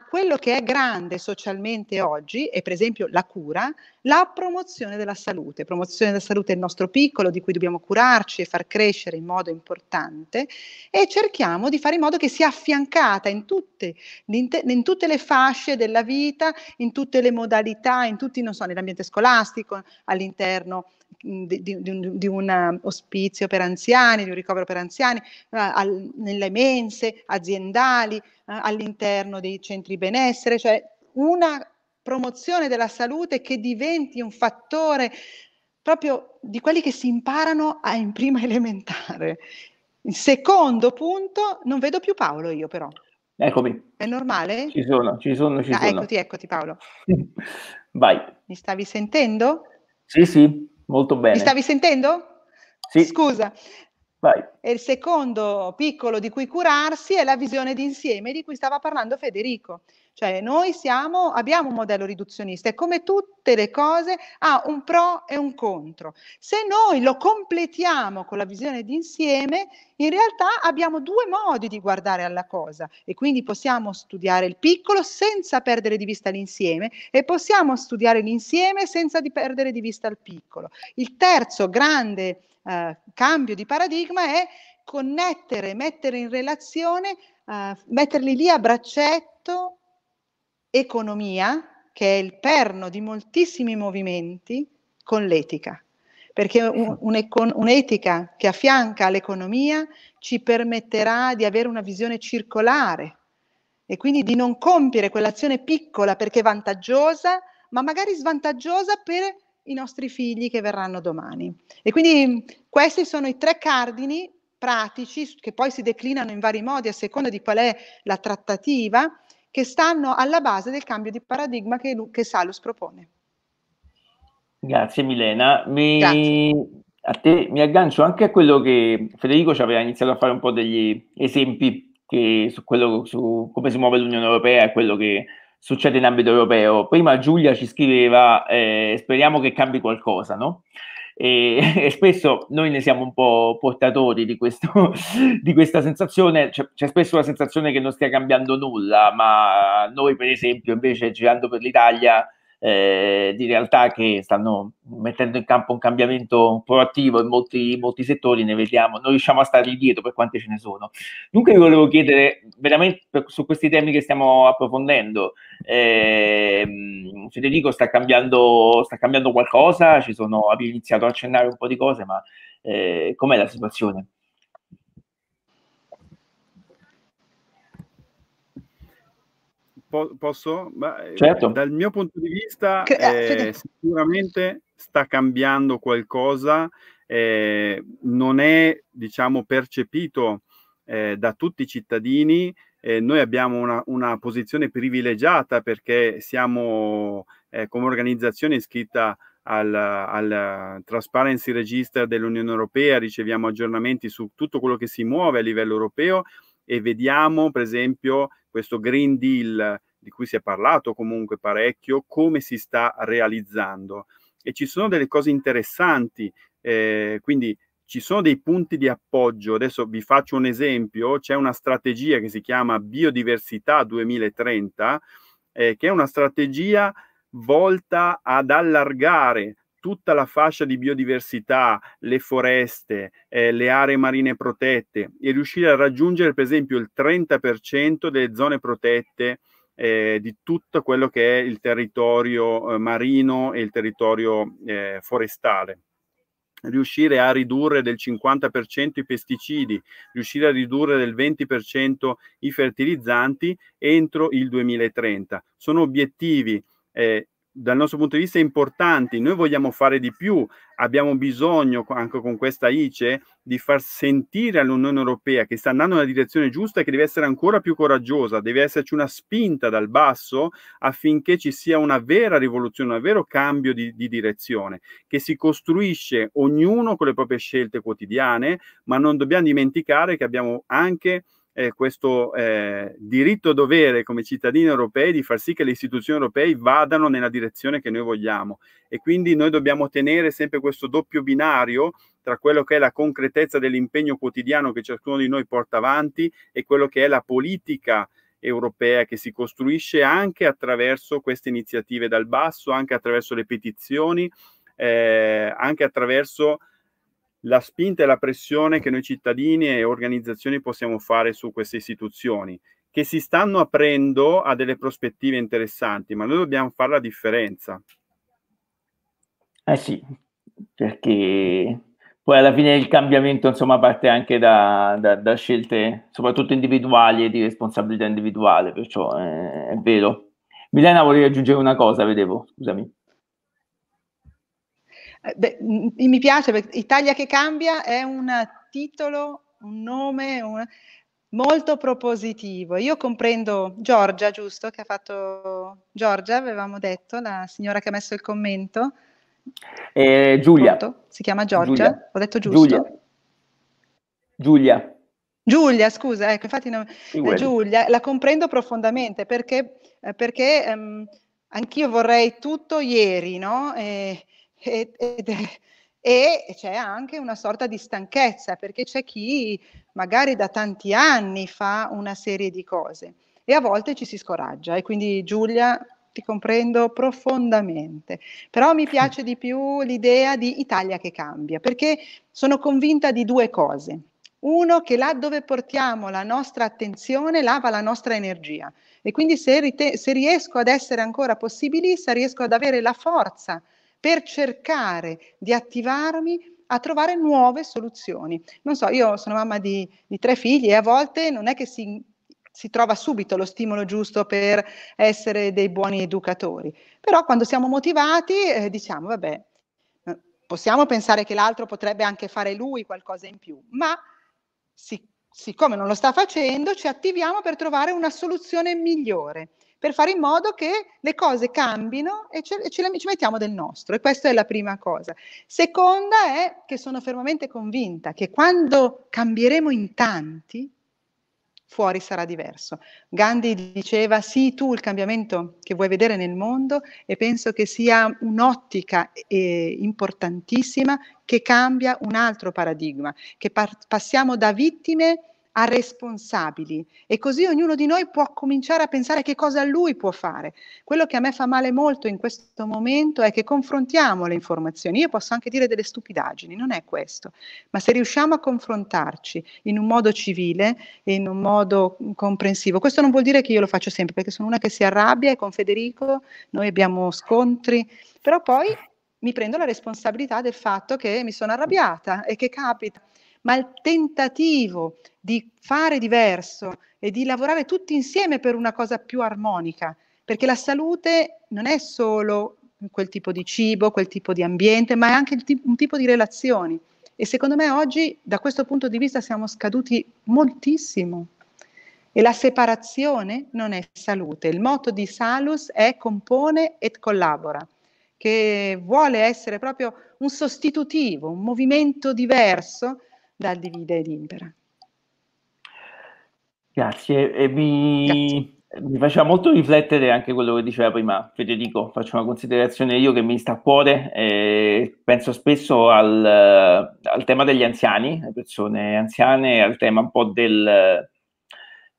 quello che è grande socialmente oggi è per esempio la cura, la promozione della salute. Promozione della salute è il nostro piccolo di cui dobbiamo curarci e far crescere in modo importante e cerchiamo di fare in modo che sia affiancata in tutte, in tutte le fasce della vita, in tutte le modalità, in tutti, non so, nell'ambiente scolastico, all'interno di, di, di un ospizio per anziani, di un ricovero per anziani, eh, al, nelle mense aziendali, eh, all'interno dei centri benessere, cioè una promozione della salute che diventi un fattore proprio di quelli che si imparano a, in prima elementare. Il secondo punto, non vedo più Paolo io però. Eccomi. È normale? Ci sono, ci sono, ci ah, sono. Eccoti, eccoti Paolo. Vai. Mi stavi sentendo? Sì, sì. Molto bene. Mi stavi sentendo? Sì. Scusa. Vai. E il secondo piccolo di cui curarsi è la visione d'insieme di cui stava parlando Federico. Cioè noi siamo, abbiamo un modello riduzionista e come tutte le cose ha un pro e un contro. Se noi lo completiamo con la visione d'insieme, in realtà abbiamo due modi di guardare alla cosa e quindi possiamo studiare il piccolo senza perdere di vista l'insieme e possiamo studiare l'insieme senza di perdere di vista il piccolo. Il terzo grande eh, cambio di paradigma è connettere, mettere in relazione, eh, metterli lì a braccetto economia, che è il perno di moltissimi movimenti, con l'etica, perché un'etica un che affianca all'economia ci permetterà di avere una visione circolare e quindi di non compiere quell'azione piccola perché vantaggiosa, ma magari svantaggiosa per i nostri figli che verranno domani. E quindi questi sono i tre cardini pratici che poi si declinano in vari modi a seconda di qual è la trattativa, che stanno alla base del cambio di paradigma che, che Salus propone. Grazie Milena. Mi... Grazie. A te mi aggancio anche a quello che Federico ci aveva iniziato a fare un po' degli esempi che, su, quello, su come si muove l'Unione Europea e quello che succede in ambito europeo. Prima Giulia ci scriveva eh, speriamo che cambi qualcosa, no? e, e, spesso noi ne siamo un po' portatori di, questo, di questa sensazione, c'è, c'è, spesso la sensazione che non stia cambiando nulla, ma noi per esempio invece girando per l'Italia eh, di realtà che stanno mettendo in campo un cambiamento proattivo in molti, molti settori, ne vediamo, non riusciamo a stare dietro per quante ce ne sono. Dunque vi volevo chiedere veramente per, su questi temi che stiamo approfondendo, eh, Federico sta cambiando, sta cambiando qualcosa, ci sono, abbiamo iniziato a accennare un po' di cose, ma eh, com'è la situazione? po- posso? Beh, certo. Dal mio punto di vista, che, eh, eh sicuramente sta cambiando qualcosa, eh, non è diciamo percepito eh, da tutti i cittadini. Eh, noi abbiamo una, una, posizione privilegiata perché siamo eh, come organizzazione iscritta al, al, Transparency Register dell'Unione Europea, riceviamo aggiornamenti su tutto quello che si muove a livello europeo e vediamo per esempio questo Green Deal di cui si è parlato comunque parecchio, come si sta realizzando. E ci sono delle cose interessanti, eh, quindi ci sono dei punti di appoggio. Adesso vi faccio un esempio, c'è una strategia che si chiama Biodiversità 2030, eh, che è una strategia volta ad allargare tutta la fascia di biodiversità, le foreste, eh, le aree marine protette e riuscire a raggiungere per esempio il 30% delle zone protette eh, di tutto quello che è il territorio eh, marino e il territorio eh, forestale riuscire a ridurre del 50% i pesticidi, riuscire a ridurre del 20% i fertilizzanti entro il 2030. Sono obiettivi eh, dal nostro punto di vista importanti. Noi vogliamo fare di più, abbiamo bisogno anche con questa ICE di far sentire all'Unione Europea che sta andando nella direzione giusta e che deve essere ancora più coraggiosa, deve esserci una spinta dal basso affinché ci sia una vera rivoluzione, un vero cambio di, di direzione, che si costruisce ognuno con le proprie scelte quotidiane, ma non dobbiamo dimenticare che abbiamo anche eh, questo eh, diritto-dovere come cittadini europei di far sì che le istituzioni europee vadano nella direzione che noi vogliamo e quindi noi dobbiamo tenere sempre questo doppio binario tra quello che è la concretezza dell'impegno quotidiano che ciascuno di noi porta avanti e quello che è la politica europea che si costruisce anche attraverso queste iniziative dal basso, anche attraverso le petizioni, eh, anche attraverso la spinta e la pressione che noi cittadini e organizzazioni possiamo fare su queste istituzioni, che si stanno aprendo a delle prospettive interessanti, ma noi dobbiamo fare la differenza. Eh sì, perché poi alla fine il cambiamento insomma parte anche da, da, da scelte soprattutto individuali e di responsabilità individuale, perciò è, eh, è vero. Milena volevi aggiungere una cosa, vedevo, scusami. Eh, beh, mi piace perché Italia che cambia è un titolo, un nome un... molto propositivo. Io comprendo Giorgia, giusto, che ha fatto Giorgia, avevamo detto, la signora che ha messo il commento. Eh, Giulia. Pronto? Si chiama Giorgia, Giulia. ho detto giusto. Giulia. Giulia. Giulia, scusa, ecco, infatti non... Eh, Giulia, la comprendo profondamente perché, eh, perché ehm, anch'io vorrei tutto ieri, no? Eh, e, e, e c'è anche una sorta di stanchezza perché c'è chi magari da tanti anni fa una serie di cose e a volte ci si scoraggia e quindi Giulia ti comprendo profondamente, però mi piace di più l'idea di Italia che cambia perché sono convinta di due cose. Uno, che là dove portiamo la nostra attenzione, lava la nostra energia. E quindi se, se riesco ad essere ancora possibilista, riesco ad avere la forza per cercare di attivarmi a trovare nuove soluzioni. Non so, io sono mamma di, di tre figli e a volte non è che si, si, trova subito lo stimolo giusto per essere dei buoni educatori, però quando siamo motivati eh, diciamo, vabbè, eh, possiamo pensare che l'altro potrebbe anche fare lui qualcosa in più, ma siccome non lo sta facendo ci attiviamo per trovare una soluzione migliore per fare in modo che le cose cambino e, ce, ce ci mettiamo del nostro. E questa è la prima cosa. Seconda è che sono fermamente convinta che quando cambieremo in tanti, fuori sarà diverso. Gandhi diceva sì tu il cambiamento che vuoi vedere nel mondo e penso che sia un'ottica eh, importantissima che cambia un altro paradigma, che par- passiamo da vittime a responsabili e così ognuno di noi può cominciare a pensare che cosa lui può fare. Quello che a me fa male molto in questo momento è che confrontiamo le informazioni. Io posso anche dire delle stupidaggini, non è questo, ma se riusciamo a confrontarci in un modo civile e in un modo comprensivo, questo non vuol dire che io lo faccio sempre perché sono una che si arrabbia e con Federico noi abbiamo scontri, però poi mi prendo la responsabilità del fatto che mi sono arrabbiata e che capita ma il tentativo di fare diverso e di lavorare tutti insieme per una cosa più armonica, perché la salute non è solo quel tipo di cibo, quel tipo di ambiente, ma è anche t- un tipo di relazioni. E secondo me oggi da questo punto di vista siamo scaduti moltissimo. E la separazione non è salute. Il motto di Salus è compone et collabora, che vuole essere proprio un sostitutivo, un movimento diverso dal Divide ed Impera. Grazie, e mi... Grazie mi faceva molto riflettere anche quello che diceva prima Federico, faccio una considerazione io che mi sta a cuore, eh, penso spesso al, al, tema degli anziani, le persone anziane, al tema un po' del,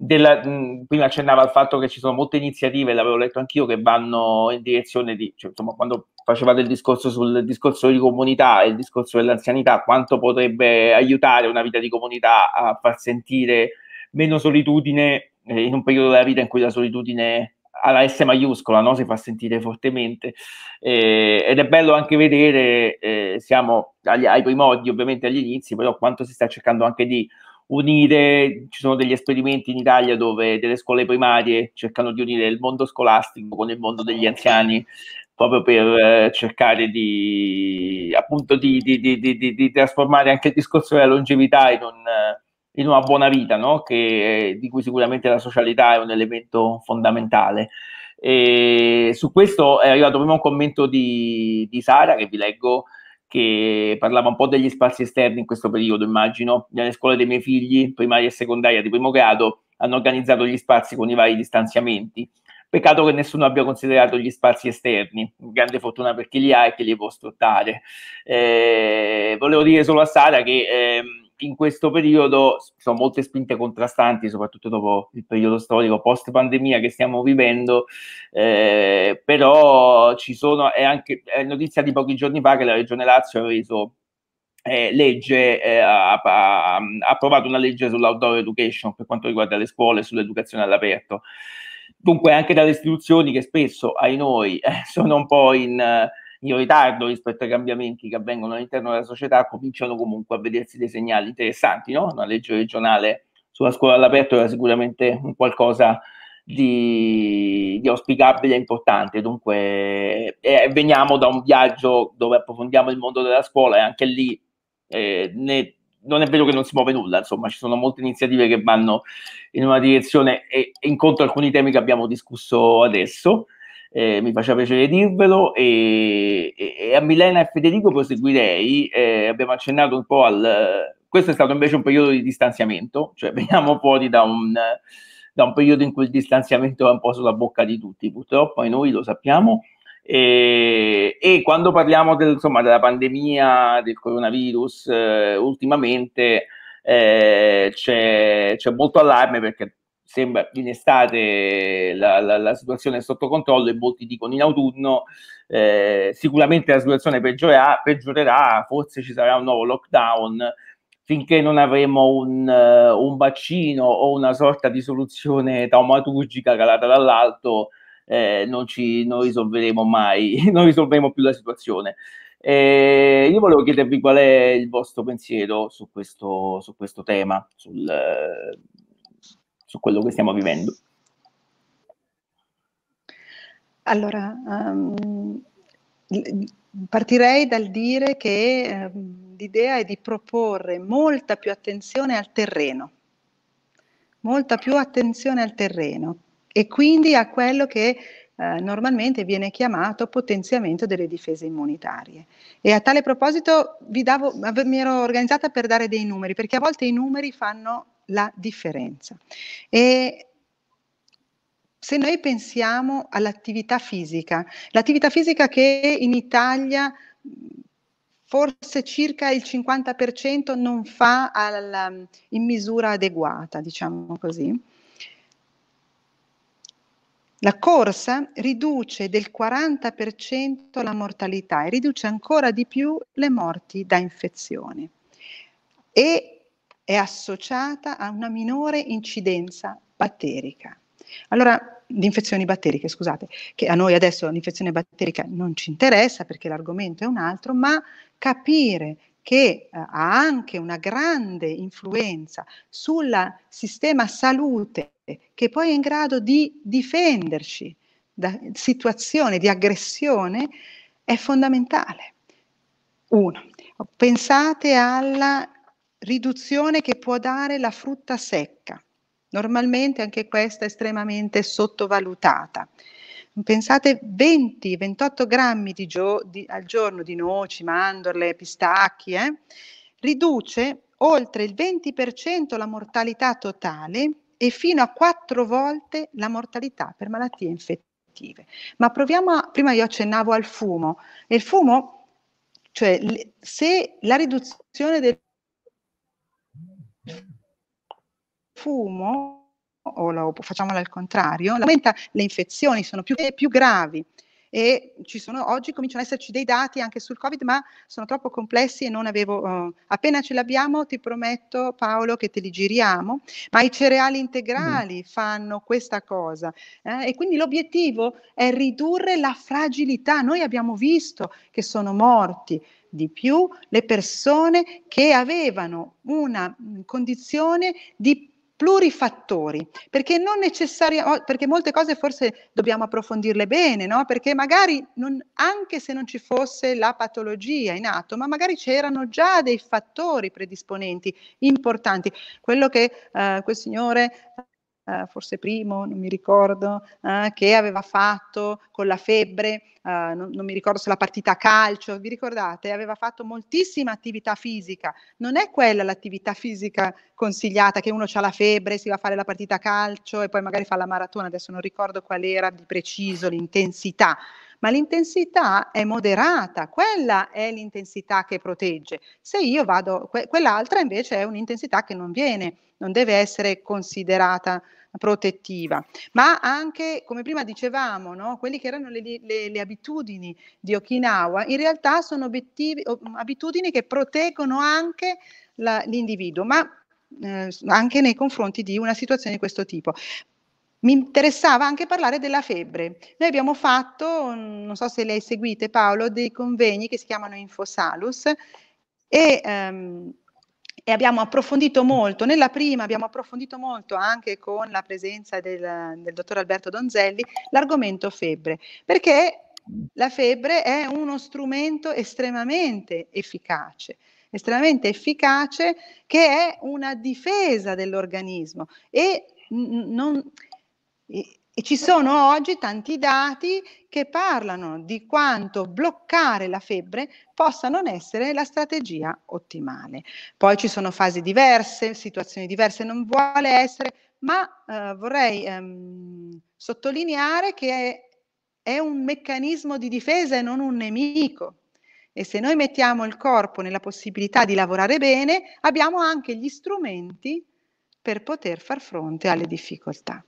della, mh, prima accennava al fatto che ci sono molte iniziative, l'avevo letto anch'io, che vanno in direzione di, cioè, insomma, quando facevate il discorso sul discorso di comunità e il discorso dell'anzianità, quanto potrebbe aiutare una vita di comunità a far sentire meno solitudine eh, in un periodo della vita in cui la solitudine alla S maiuscola no? si fa sentire fortemente eh, ed è bello anche vedere, eh, siamo agli, ai primordi ovviamente agli inizi, però quanto si sta cercando anche di unire, ci sono degli esperimenti in Italia dove delle scuole primarie cercano di unire il mondo scolastico con il mondo degli anziani proprio per eh, cercare di, appunto, di, di, di, di trasformare anche il discorso della longevità in, un, in una buona vita, no? che, eh, di cui sicuramente la socialità è un elemento fondamentale. E su questo è arrivato prima un commento di Sara che vi leggo, che parlava un po' degli spazi esterni in questo periodo, immagino. Nelle scuole dei miei figli, primaria e secondaria di primo grado, hanno organizzato gli spazi con i vari distanziamenti. Peccato che nessuno abbia considerato gli spazi esterni, grande fortuna per chi li ha e che li può sfruttare. Eh, volevo dire solo a Sara che... Ehm, in questo periodo sono molte spinte contrastanti, soprattutto dopo il periodo storico post pandemia che stiamo vivendo, eh, però ci sono, è anche è notizia di pochi giorni fa che la Regione Lazio ha reso eh, legge, eh, ha, ha, approvato una legge sull'outdoor education per quanto riguarda le scuole, sull'educazione all'aperto. Dunque anche dalle istituzioni che spesso, ai noi, sono un po' in in ritardo rispetto ai cambiamenti che avvengono all'interno della società, cominciano comunque a vedersi dei segnali interessanti. No? Una legge regionale sulla scuola all'aperto era sicuramente un qualcosa di, di, auspicabile e importante. Dunque, eh, eh, veniamo da un viaggio dove approfondiamo il mondo della scuola e anche lì eh, ne, non è vero che non si muove nulla, insomma, ci sono molte iniziative che vanno in una direzione e, e incontro alcuni temi che abbiamo discusso adesso eh, mi faceva piacere dirvelo e, e, e, a Milena e Federico proseguirei, eh, abbiamo accennato un po' al... Questo è stato invece un periodo di distanziamento, cioè veniamo fuori da un, da un periodo in cui il distanziamento è un po' sulla bocca di tutti, purtroppo, e noi lo sappiamo. E, e quando parliamo del, insomma, della pandemia, del coronavirus, eh, ultimamente eh, c'è, c'è molto allarme perché sembra in estate la, la, la, situazione è sotto controllo e molti dicono in autunno eh, sicuramente la situazione peggiorerà, peggiorerà, forse ci sarà un nuovo lockdown finché non avremo un, uh, un vaccino o una sorta di soluzione taumaturgica calata dall'alto eh, non, ci, non risolveremo mai, non risolveremo più la situazione. Eh, io volevo chiedervi qual è il vostro pensiero su questo, su questo tema, sul, eh, su quello che stiamo vivendo? Allora, um, partirei dal dire che um, l'idea è di proporre molta più attenzione al terreno, molta più attenzione al terreno e quindi a quello che eh, normalmente viene chiamato potenziamento delle difese immunitarie. E a tale proposito davo, mi ero organizzata per dare dei numeri, perché a volte i numeri fanno la differenza. E se noi pensiamo all'attività fisica, l'attività fisica che in Italia forse circa il 50% non fa alla, in misura adeguata, diciamo così. La corsa riduce del 40% la mortalità e riduce ancora di più le morti da infezioni. E è associata a una minore incidenza batterica. Allora, di infezioni batteriche, scusate, che a noi adesso l'infezione batterica non ci interessa perché l'argomento è un altro, ma capire che eh, ha anche una grande influenza sul sistema salute che poi è in grado di difenderci da situazioni di aggressione è fondamentale. Uno, pensate alla riduzione che può dare la frutta secca. Normalmente anche questa è estremamente sottovalutata. Pensate 20-28 grammi di gio- di, al giorno di noci, mandorle, pistacchi, eh? riduce oltre il 20% la mortalità totale e fino a 4 volte la mortalità per malattie infettive. Ma proviamo, a, prima io accennavo al fumo, e il fumo, cioè se la riduzione del fumo, o lo, facciamola al contrario, aumenta le infezioni, sono più, eh, più gravi. E sono, oggi cominciano ad esserci dei dati anche sul Covid, ma sono troppo complessi e non avevo. Eh, appena ce l'abbiamo, ti prometto, Paolo, che te li giriamo. Ma i cereali integrali mm. fanno questa cosa. Eh, e quindi l'obiettivo è ridurre la fragilità. Noi abbiamo visto che sono morti di più le persone che avevano una mm, condizione di plurifattori, perché non necessariamente, perché molte cose forse dobbiamo approfondirle bene, no? perché magari non, anche se non ci fosse la patologia in atto, ma magari c'erano già dei fattori predisponenti importanti. Quello che eh, quel signore eh, forse primo, non mi ricordo, eh, che aveva fatto con la febbre, eh, non, non mi ricordo se la partita a calcio, vi ricordate? Aveva fatto moltissima attività fisica, non è quella l'attività fisica consigliata che uno ha la febbre, si va a fare la partita a calcio e poi magari fa la maratona, adesso non ricordo qual era di preciso l'intensità ma l'intensità è moderata, quella è l'intensità che protegge. Se io vado, que- quell'altra invece è un'intensità che non viene, non deve essere considerata protettiva, ma anche, come prima dicevamo, no? quelli che erano le, le, le, abitudini di Okinawa, in realtà sono obiettivi, abitudini che proteggono anche la, l'individuo, ma eh, anche nei confronti di una situazione di questo tipo. Mi interessava anche parlare della febbre. Noi abbiamo fatto, non so se le seguite Paolo, dei convegni che si chiamano Infosalus e ehm, e abbiamo approfondito molto, nella prima abbiamo approfondito molto anche con la presenza del, del dottor Alberto Donzelli l'argomento febbre, perché la febbre è uno strumento estremamente efficace estremamente efficace che è una difesa dell'organismo e non, e ci sono oggi tanti dati che parlano di quanto bloccare la febbre possa non essere la strategia ottimale. Poi ci sono fasi diverse, situazioni diverse, non vuole essere, ma eh, vorrei ehm, sottolineare che è, è un meccanismo di difesa e non un nemico. E se noi mettiamo il corpo nella possibilità di lavorare bene, abbiamo anche gli strumenti per poter far fronte alle difficoltà.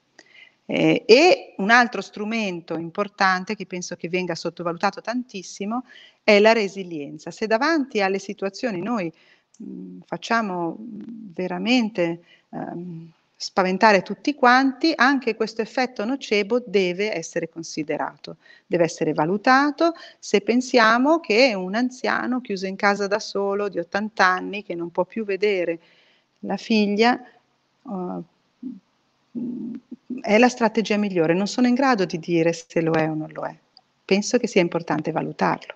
Eh, e un altro strumento importante che penso che venga sottovalutato tantissimo è la resilienza. Se davanti alle situazioni noi mh, mm, facciamo mm, veramente ehm, spaventare tutti quanti, anche questo effetto nocebo deve essere considerato, deve essere valutato se pensiamo che un anziano chiuso in casa da solo di 80 anni che non può più vedere la figlia eh, è la strategia migliore, non sono in grado di dire se lo è o non lo è. Penso che sia importante valutarlo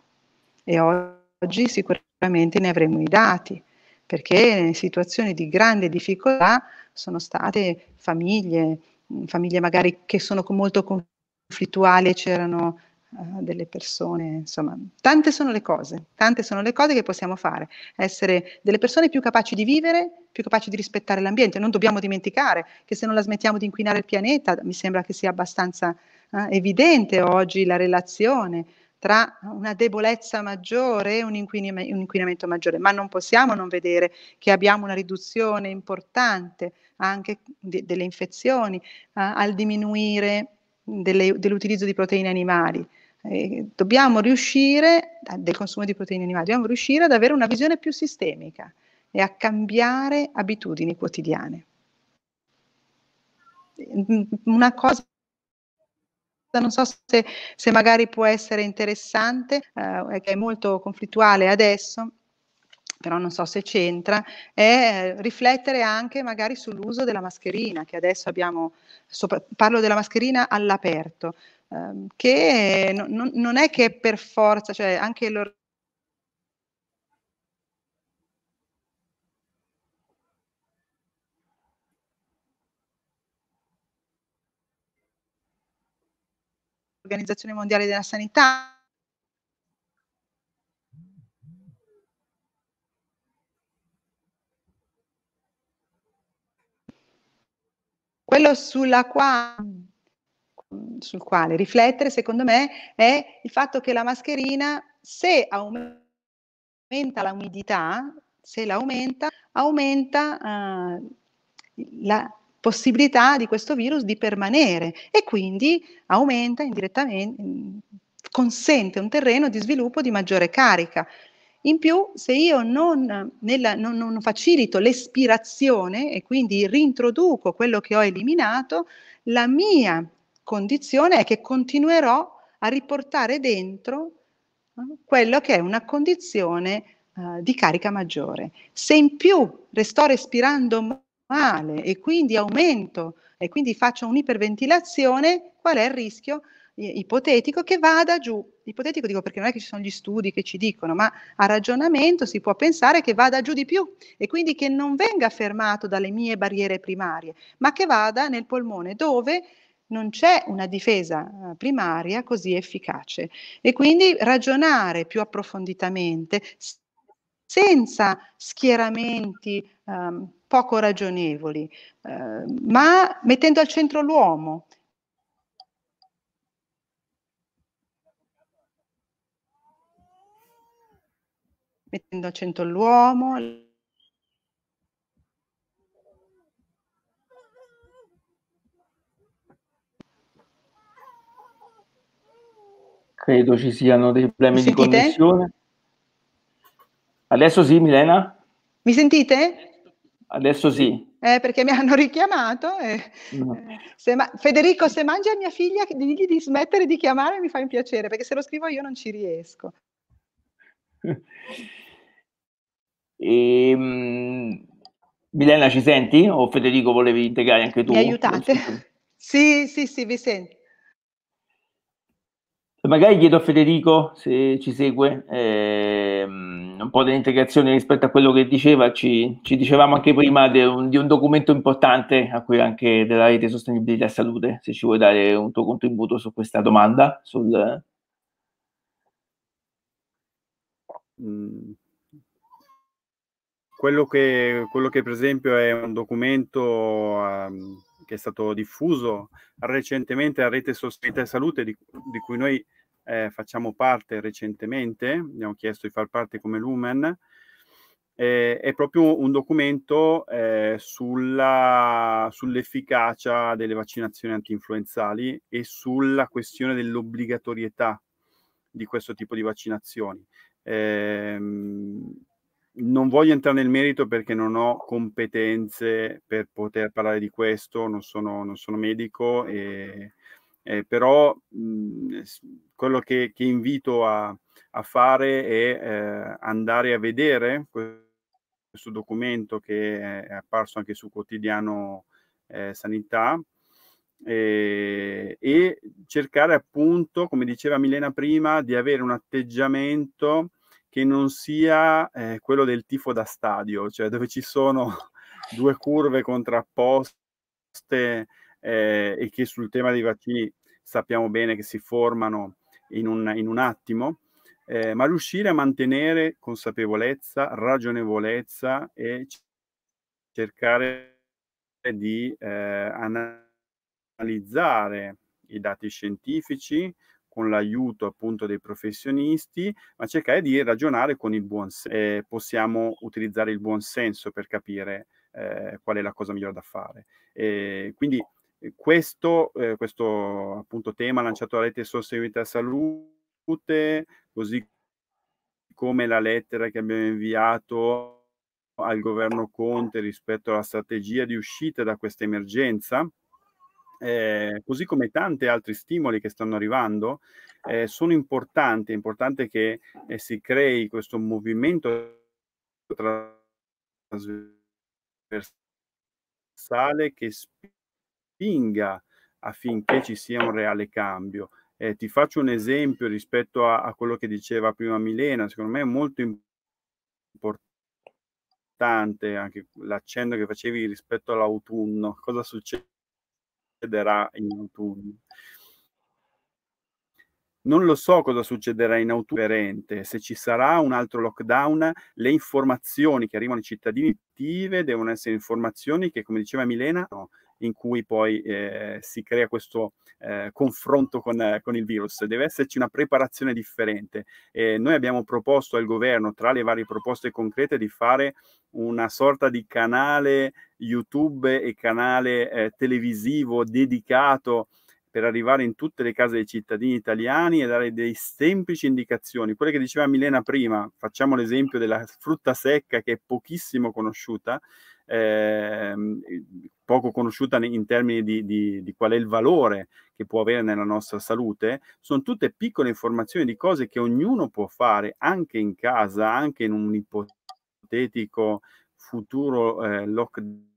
e oggi sicuramente ne avremo i dati perché in situazioni di grande difficoltà sono state famiglie, famiglie magari che sono molto conflittuali, c'erano eh, delle persone, insomma, tante sono le cose, tante sono le cose che possiamo fare, essere delle persone più capaci di vivere, più capaci di rispettare l'ambiente, non dobbiamo dimenticare che se non la smettiamo di inquinare il pianeta, mi sembra che sia abbastanza uh, evidente oggi la relazione tra una debolezza maggiore e un, inquinamento, un inquinamento maggiore, ma non possiamo non vedere che abbiamo una riduzione importante anche de delle infezioni, uh, al diminuire dell'utilizzo di proteine animali. Eh, dobbiamo riuscire, del consumo di proteine animali, dobbiamo riuscire ad avere una visione più sistemica e a cambiare abitudini quotidiane. Mm, una cosa non so se, se, magari può essere interessante, eh, che è molto conflittuale adesso, però non so se c'entra, è eh, riflettere anche magari sull'uso della mascherina, che adesso abbiamo, sopra, parlo della mascherina all'aperto, ehm, che no, non è che per forza, cioè anche loro Organizzazione Mondiale della Sanità. Quello sulla quale sul quale riflettere, secondo me, è il fatto che la mascherina, se aumenta l'umidità, se l'aumenta, aumenta, aumenta uh, la possibilità di questo virus di permanere e quindi aumenta indirettamente, consente un terreno di sviluppo di maggiore carica. In più, se io non, nella, non, non, facilito l'espirazione e quindi rintroduco quello che ho eliminato, la mia condizione è che continuerò a riportare dentro eh, quello che è una condizione eh, di carica maggiore. Se in più sto respirando male e quindi aumento e quindi faccio un'iperventilazione, qual è il rischio? ipotetico che vada giù. Ipotetico dico perché non è che ci sono gli studi che ci dicono, ma a ragionamento si può pensare che vada giù di più e quindi che non venga fermato dalle mie barriere primarie, ma che vada nel polmone dove non c'è una difesa eh, primaria così efficace e quindi ragionare più approfonditamente senza schieramenti um, poco ragionevoli, uh, ma mettendo al centro l'uomo. Mettendo al centro l'uomo, Credo ci siano dei problemi di connessione. Adesso sì, Milena? Mi sentite? Adesso sì. Eh, perché mi hanno richiamato. E... Eh. No. Se ma... Federico, se mangia mia figlia, digli di smettere di chiamare, mi fa un piacere, perché se lo scrivo io non ci riesco. E, um, Milena, ci senti? O Federico, volevi integrare anche tu? Mi aiutate? Sì, sì, sì, vi sento. Magari chiedo a Federico se ci segue ehm, un po' dell'integrazione rispetto a quello che diceva, ci, ci dicevamo anche prima di un, di un, documento importante a cui anche della rete sostenibilità e salute, se ci vuoi dare un tuo contributo su questa domanda. Sul... Mm. Quello, che, quello che per esempio è un documento... Um che è stato diffuso recentemente a Rete Sostenibilità e Salute, di, di cui noi eh, facciamo parte recentemente, abbiamo chiesto di far parte come Lumen, eh, è proprio un documento eh, sulla, sull'efficacia delle vaccinazioni anti-influenzali e sulla questione dell'obbligatorietà di questo tipo di vaccinazioni. Ehm, non voglio entrare nel merito perché non ho competenze per poter parlare di questo, non sono, non sono medico, e, e però mh, mhmm, quello che, che, invito a, a fare è eh, andare a vedere questo documento che è apparso anche su quotidiano eh, Sanità, e, e cercare appunto, come diceva Milena prima, di avere un atteggiamento che non sia eh, quello del tifo da stadio, cioè dove ci sono due curve contrapposte eh, e che sul tema dei vaccini sappiamo bene che si formano in un, in un attimo, eh, ma riuscire a mantenere consapevolezza, ragionevolezza e cercare di eh, analizzare i dati scientifici, con l'aiuto appunto dei professionisti, ma cercare di ragionare con il buon senso. Eh, possiamo utilizzare il buon senso per capire eh, qual è la cosa migliore da fare. Eh, quindi questo, eh, questo appunto tema lanciato dalla rete Sostenibilità Salute, così come la lettera che abbiamo inviato al governo Conte rispetto alla strategia di uscita da questa emergenza, eh, così come tanti altri stimoli che stanno arrivando, eh, sono importanti. È importante che eh, si crei questo movimento trasversale che spinga affinché ci sia un reale cambio. Eh, ti faccio un esempio rispetto a, a, quello che diceva prima Milena, secondo me è molto importante anche l'accenno che facevi rispetto all'autunno, cosa succede succederà in autunno. Non lo so cosa succederà in autunno, se ci sarà un altro lockdown, le informazioni che arrivano ai cittadini devono essere informazioni che, come diceva Milena, no, in cui poi eh, si crea questo eh, confronto con, con, il virus. Deve esserci una preparazione differente. Eh, noi abbiamo proposto al governo, tra le varie proposte concrete, di fare una sorta di canale YouTube e canale eh, televisivo dedicato per arrivare in tutte le case dei cittadini italiani e dare delle semplici indicazioni. Quelle che diceva Milena prima, facciamo l'esempio della frutta secca che è pochissimo conosciuta, eh, poco conosciuta in termini di, di, di, qual è il valore che può avere nella nostra salute, sono tutte piccole informazioni di cose che ognuno può fare anche in casa, anche in un ipotetico futuro eh, lockdown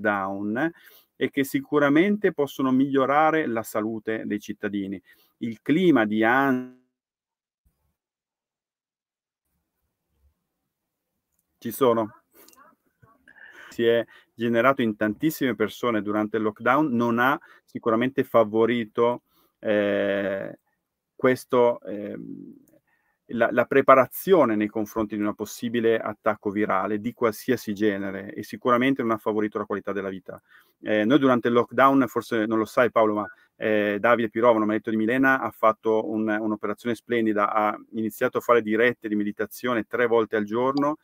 lockdown e che sicuramente possono migliorare la salute dei cittadini. Il clima di ansia ci sono si è generato in tantissime persone durante il lockdown non ha sicuramente favorito eh, questo eh, la, la, preparazione nei confronti di un possibile attacco virale di qualsiasi genere e sicuramente non ha favorito la qualità della vita. Eh, noi durante il lockdown, forse non lo sai Paolo, ma eh, Davide Pirovano, maletto di Milena, ha fatto un, un'operazione splendida, ha iniziato a fare dirette di meditazione tre volte al giorno.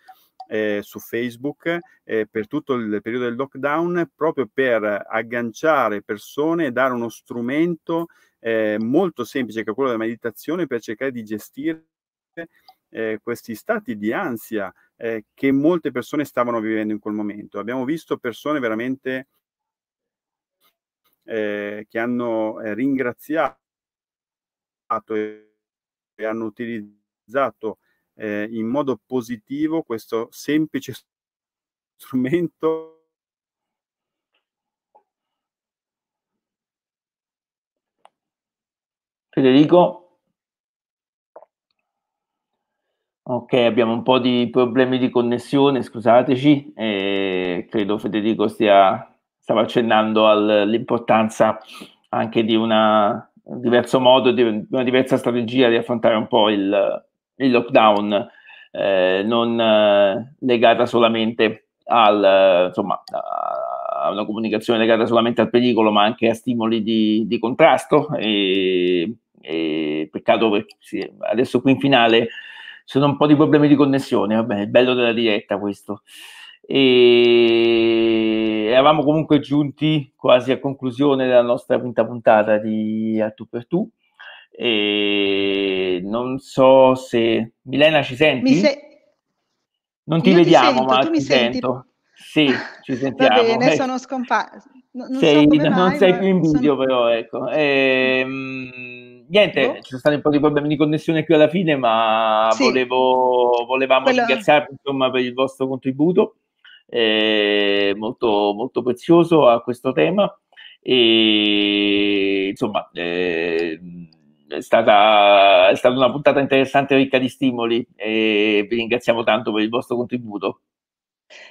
Eh, su Facebook eh, per tutto il periodo del lockdown proprio per agganciare persone e dare uno strumento eh, molto semplice che è quello della meditazione per cercare di gestire eh, questi stati di ansia eh, che molte persone stavano vivendo in quel momento. Abbiamo visto persone veramente eh, che hanno eh, ringraziato e, e hanno utilizzato eh, in modo positivo questo semplice strumento Federico? Ok, abbiamo un po' di problemi di connessione, scusateci, e credo Federico stia, stava accennando all'importanza anche di una, un diverso modo, di una diversa strategia di affrontare un po' il, il lockdown, eh, non eh, legata solamente al, insomma, a una comunicazione legata solamente al pericolo, ma anche a stimoli di, di contrasto. E, e peccato perché adesso qui in finale sono un po' di problemi di connessione, va bene, bello della diretta questo. E eravamo comunque giunti quasi a conclusione della nostra quinta puntata di A Tu per Tu. E non so se Milena ci senti? Se... Non ti Io vediamo, ti sento, ma ti mi sento. Senti? Sì, ah, ci sentiamo. Va bene, eh. sono scomparsa. Non, sei, so non mai, sei più in video, sono... però ecco. Ehm niente, no? Boh. ci sono stati un po' di problemi di connessione qui alla fine, ma sì. volevo, volevamo Quella... ringraziarvi insomma, per il vostro contributo, eh, molto, molto prezioso a questo tema. E, insomma, eh, è, stata, è stata una puntata interessante e ricca di stimoli e vi ringraziamo tanto per il vostro contributo.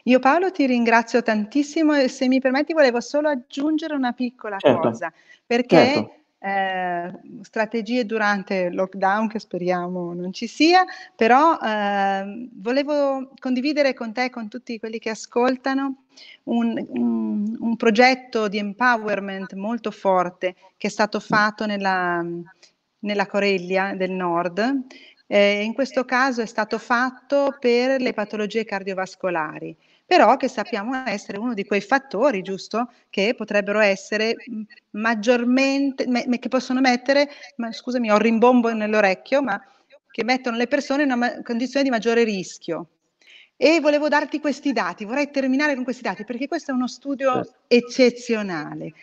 Io Paolo ti ringrazio tantissimo e se mi permetti volevo solo aggiungere una piccola certo. cosa, perché certo eh, strategie durante il lockdown che speriamo non ci sia, però eh, volevo condividere con te, con tutti quelli che ascoltano, un, un, un progetto di empowerment molto forte che è stato fatto nella, nella Coreglia del Nord. Eh, in questo caso è stato fatto per le patologie cardiovascolari però che sappiamo essere uno di quei fattori, giusto, che potrebbero essere maggiormente, me, che possono mettere, ma, scusami, ho rimbombo nell'orecchio, ma che mettono le persone in una condizione di maggiore rischio. E volevo darti questi dati, vorrei terminare con questi dati, perché questo è uno studio eccezionale,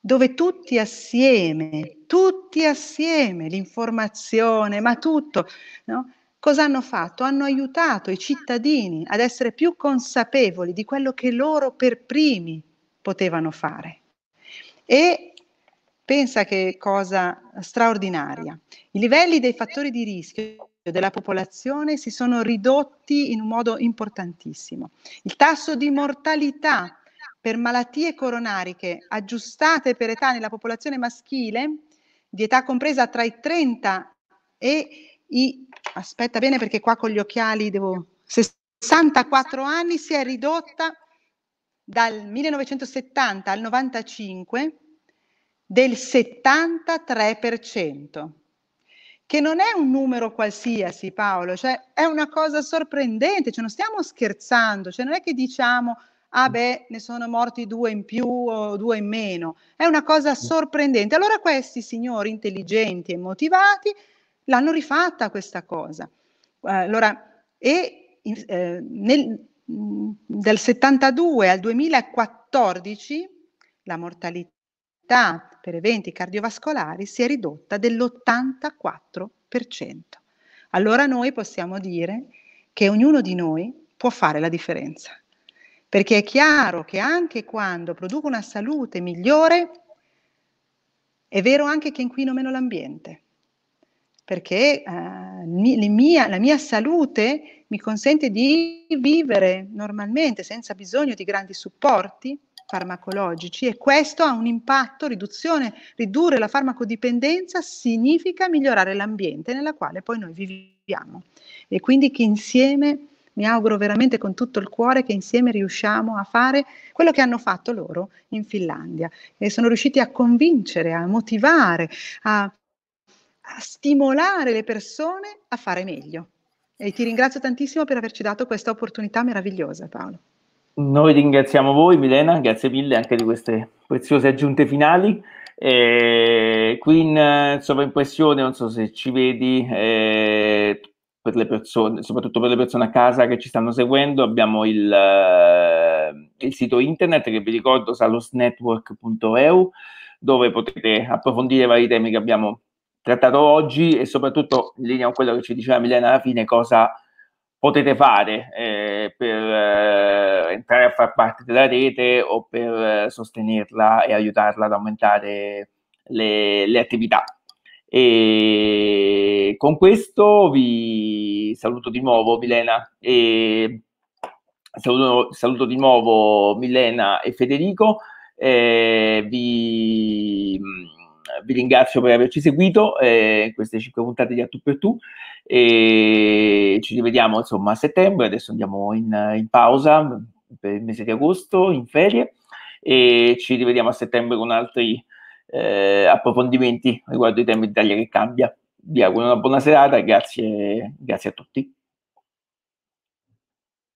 dove tutti assieme, tutti assieme, l'informazione, ma tutto, no? cosa hanno fatto? Hanno aiutato i cittadini ad essere più consapevoli di quello che loro per primi potevano fare. E pensa che cosa straordinaria. I livelli dei fattori di rischio della popolazione si sono ridotti in un modo importantissimo. Il tasso di mortalità per malattie coronariche aggiustate per età nella popolazione maschile, di età compresa tra i 30 e i, aspetta bene perché qua con gli occhiali devo, 64 anni si è ridotta dal 1970 al 95 del 73%, che non è un numero qualsiasi Paolo, cioè è una cosa sorprendente, cioè non stiamo scherzando, cioè non è che diciamo ah beh ne sono morti due in più o due in meno, è una cosa sorprendente. Allora questi signori intelligenti e motivati l'hanno rifatta questa cosa. Eh, allora, e eh, nel, dal 72 al 2014 la mortalità per eventi cardiovascolari si è ridotta dell'84%. Allora noi possiamo dire che ognuno di noi può fare la differenza, perché è chiaro che anche quando produco una salute migliore, è vero anche che inquino meno l'ambiente perché eh, mia, la mia salute mi consente di vivere normalmente senza bisogno di grandi supporti farmacologici e questo ha un impatto, riduzione, ridurre la farmacodipendenza significa migliorare l'ambiente nella quale poi noi viviamo e quindi che insieme mi auguro veramente con tutto il cuore che insieme riusciamo a fare quello che hanno fatto loro in Finlandia e sono riusciti a convincere, a motivare, a a stimolare le persone a fare meglio. E ti ringrazio tantissimo per averci dato questa opportunità meravigliosa, Paolo. Noi ringraziamo voi, Milena, grazie mille anche di queste preziose aggiunte finali. Eh, qui in sovraimpressione, non so se ci vedi, eh, per le persone, soprattutto per le persone a casa che ci stanno seguendo, abbiamo il, eh, il sito internet che vi ricordo salosnetwork.eu dove potete approfondire vari temi che abbiamo trattato oggi e soprattutto in linea con quello che ci diceva Milena alla fine, cosa potete fare eh, per eh, entrare a far parte della rete o per eh, sostenerla e aiutarla ad aumentare le, le attività. E con questo vi saluto di nuovo Milena e saluto, saluto di nuovo Milena e Federico. Eh, vi eh, vi ringrazio per averci seguito eh, in queste 5 puntate di A Tu per Tu. E ci rivediamo insomma a settembre. Adesso andiamo in, in pausa per il mese di agosto, in ferie. E ci rivediamo a settembre con altri eh, approfondimenti riguardo i temi d'Italia che cambia. Vi auguro una buona serata e grazie, grazie a tutti.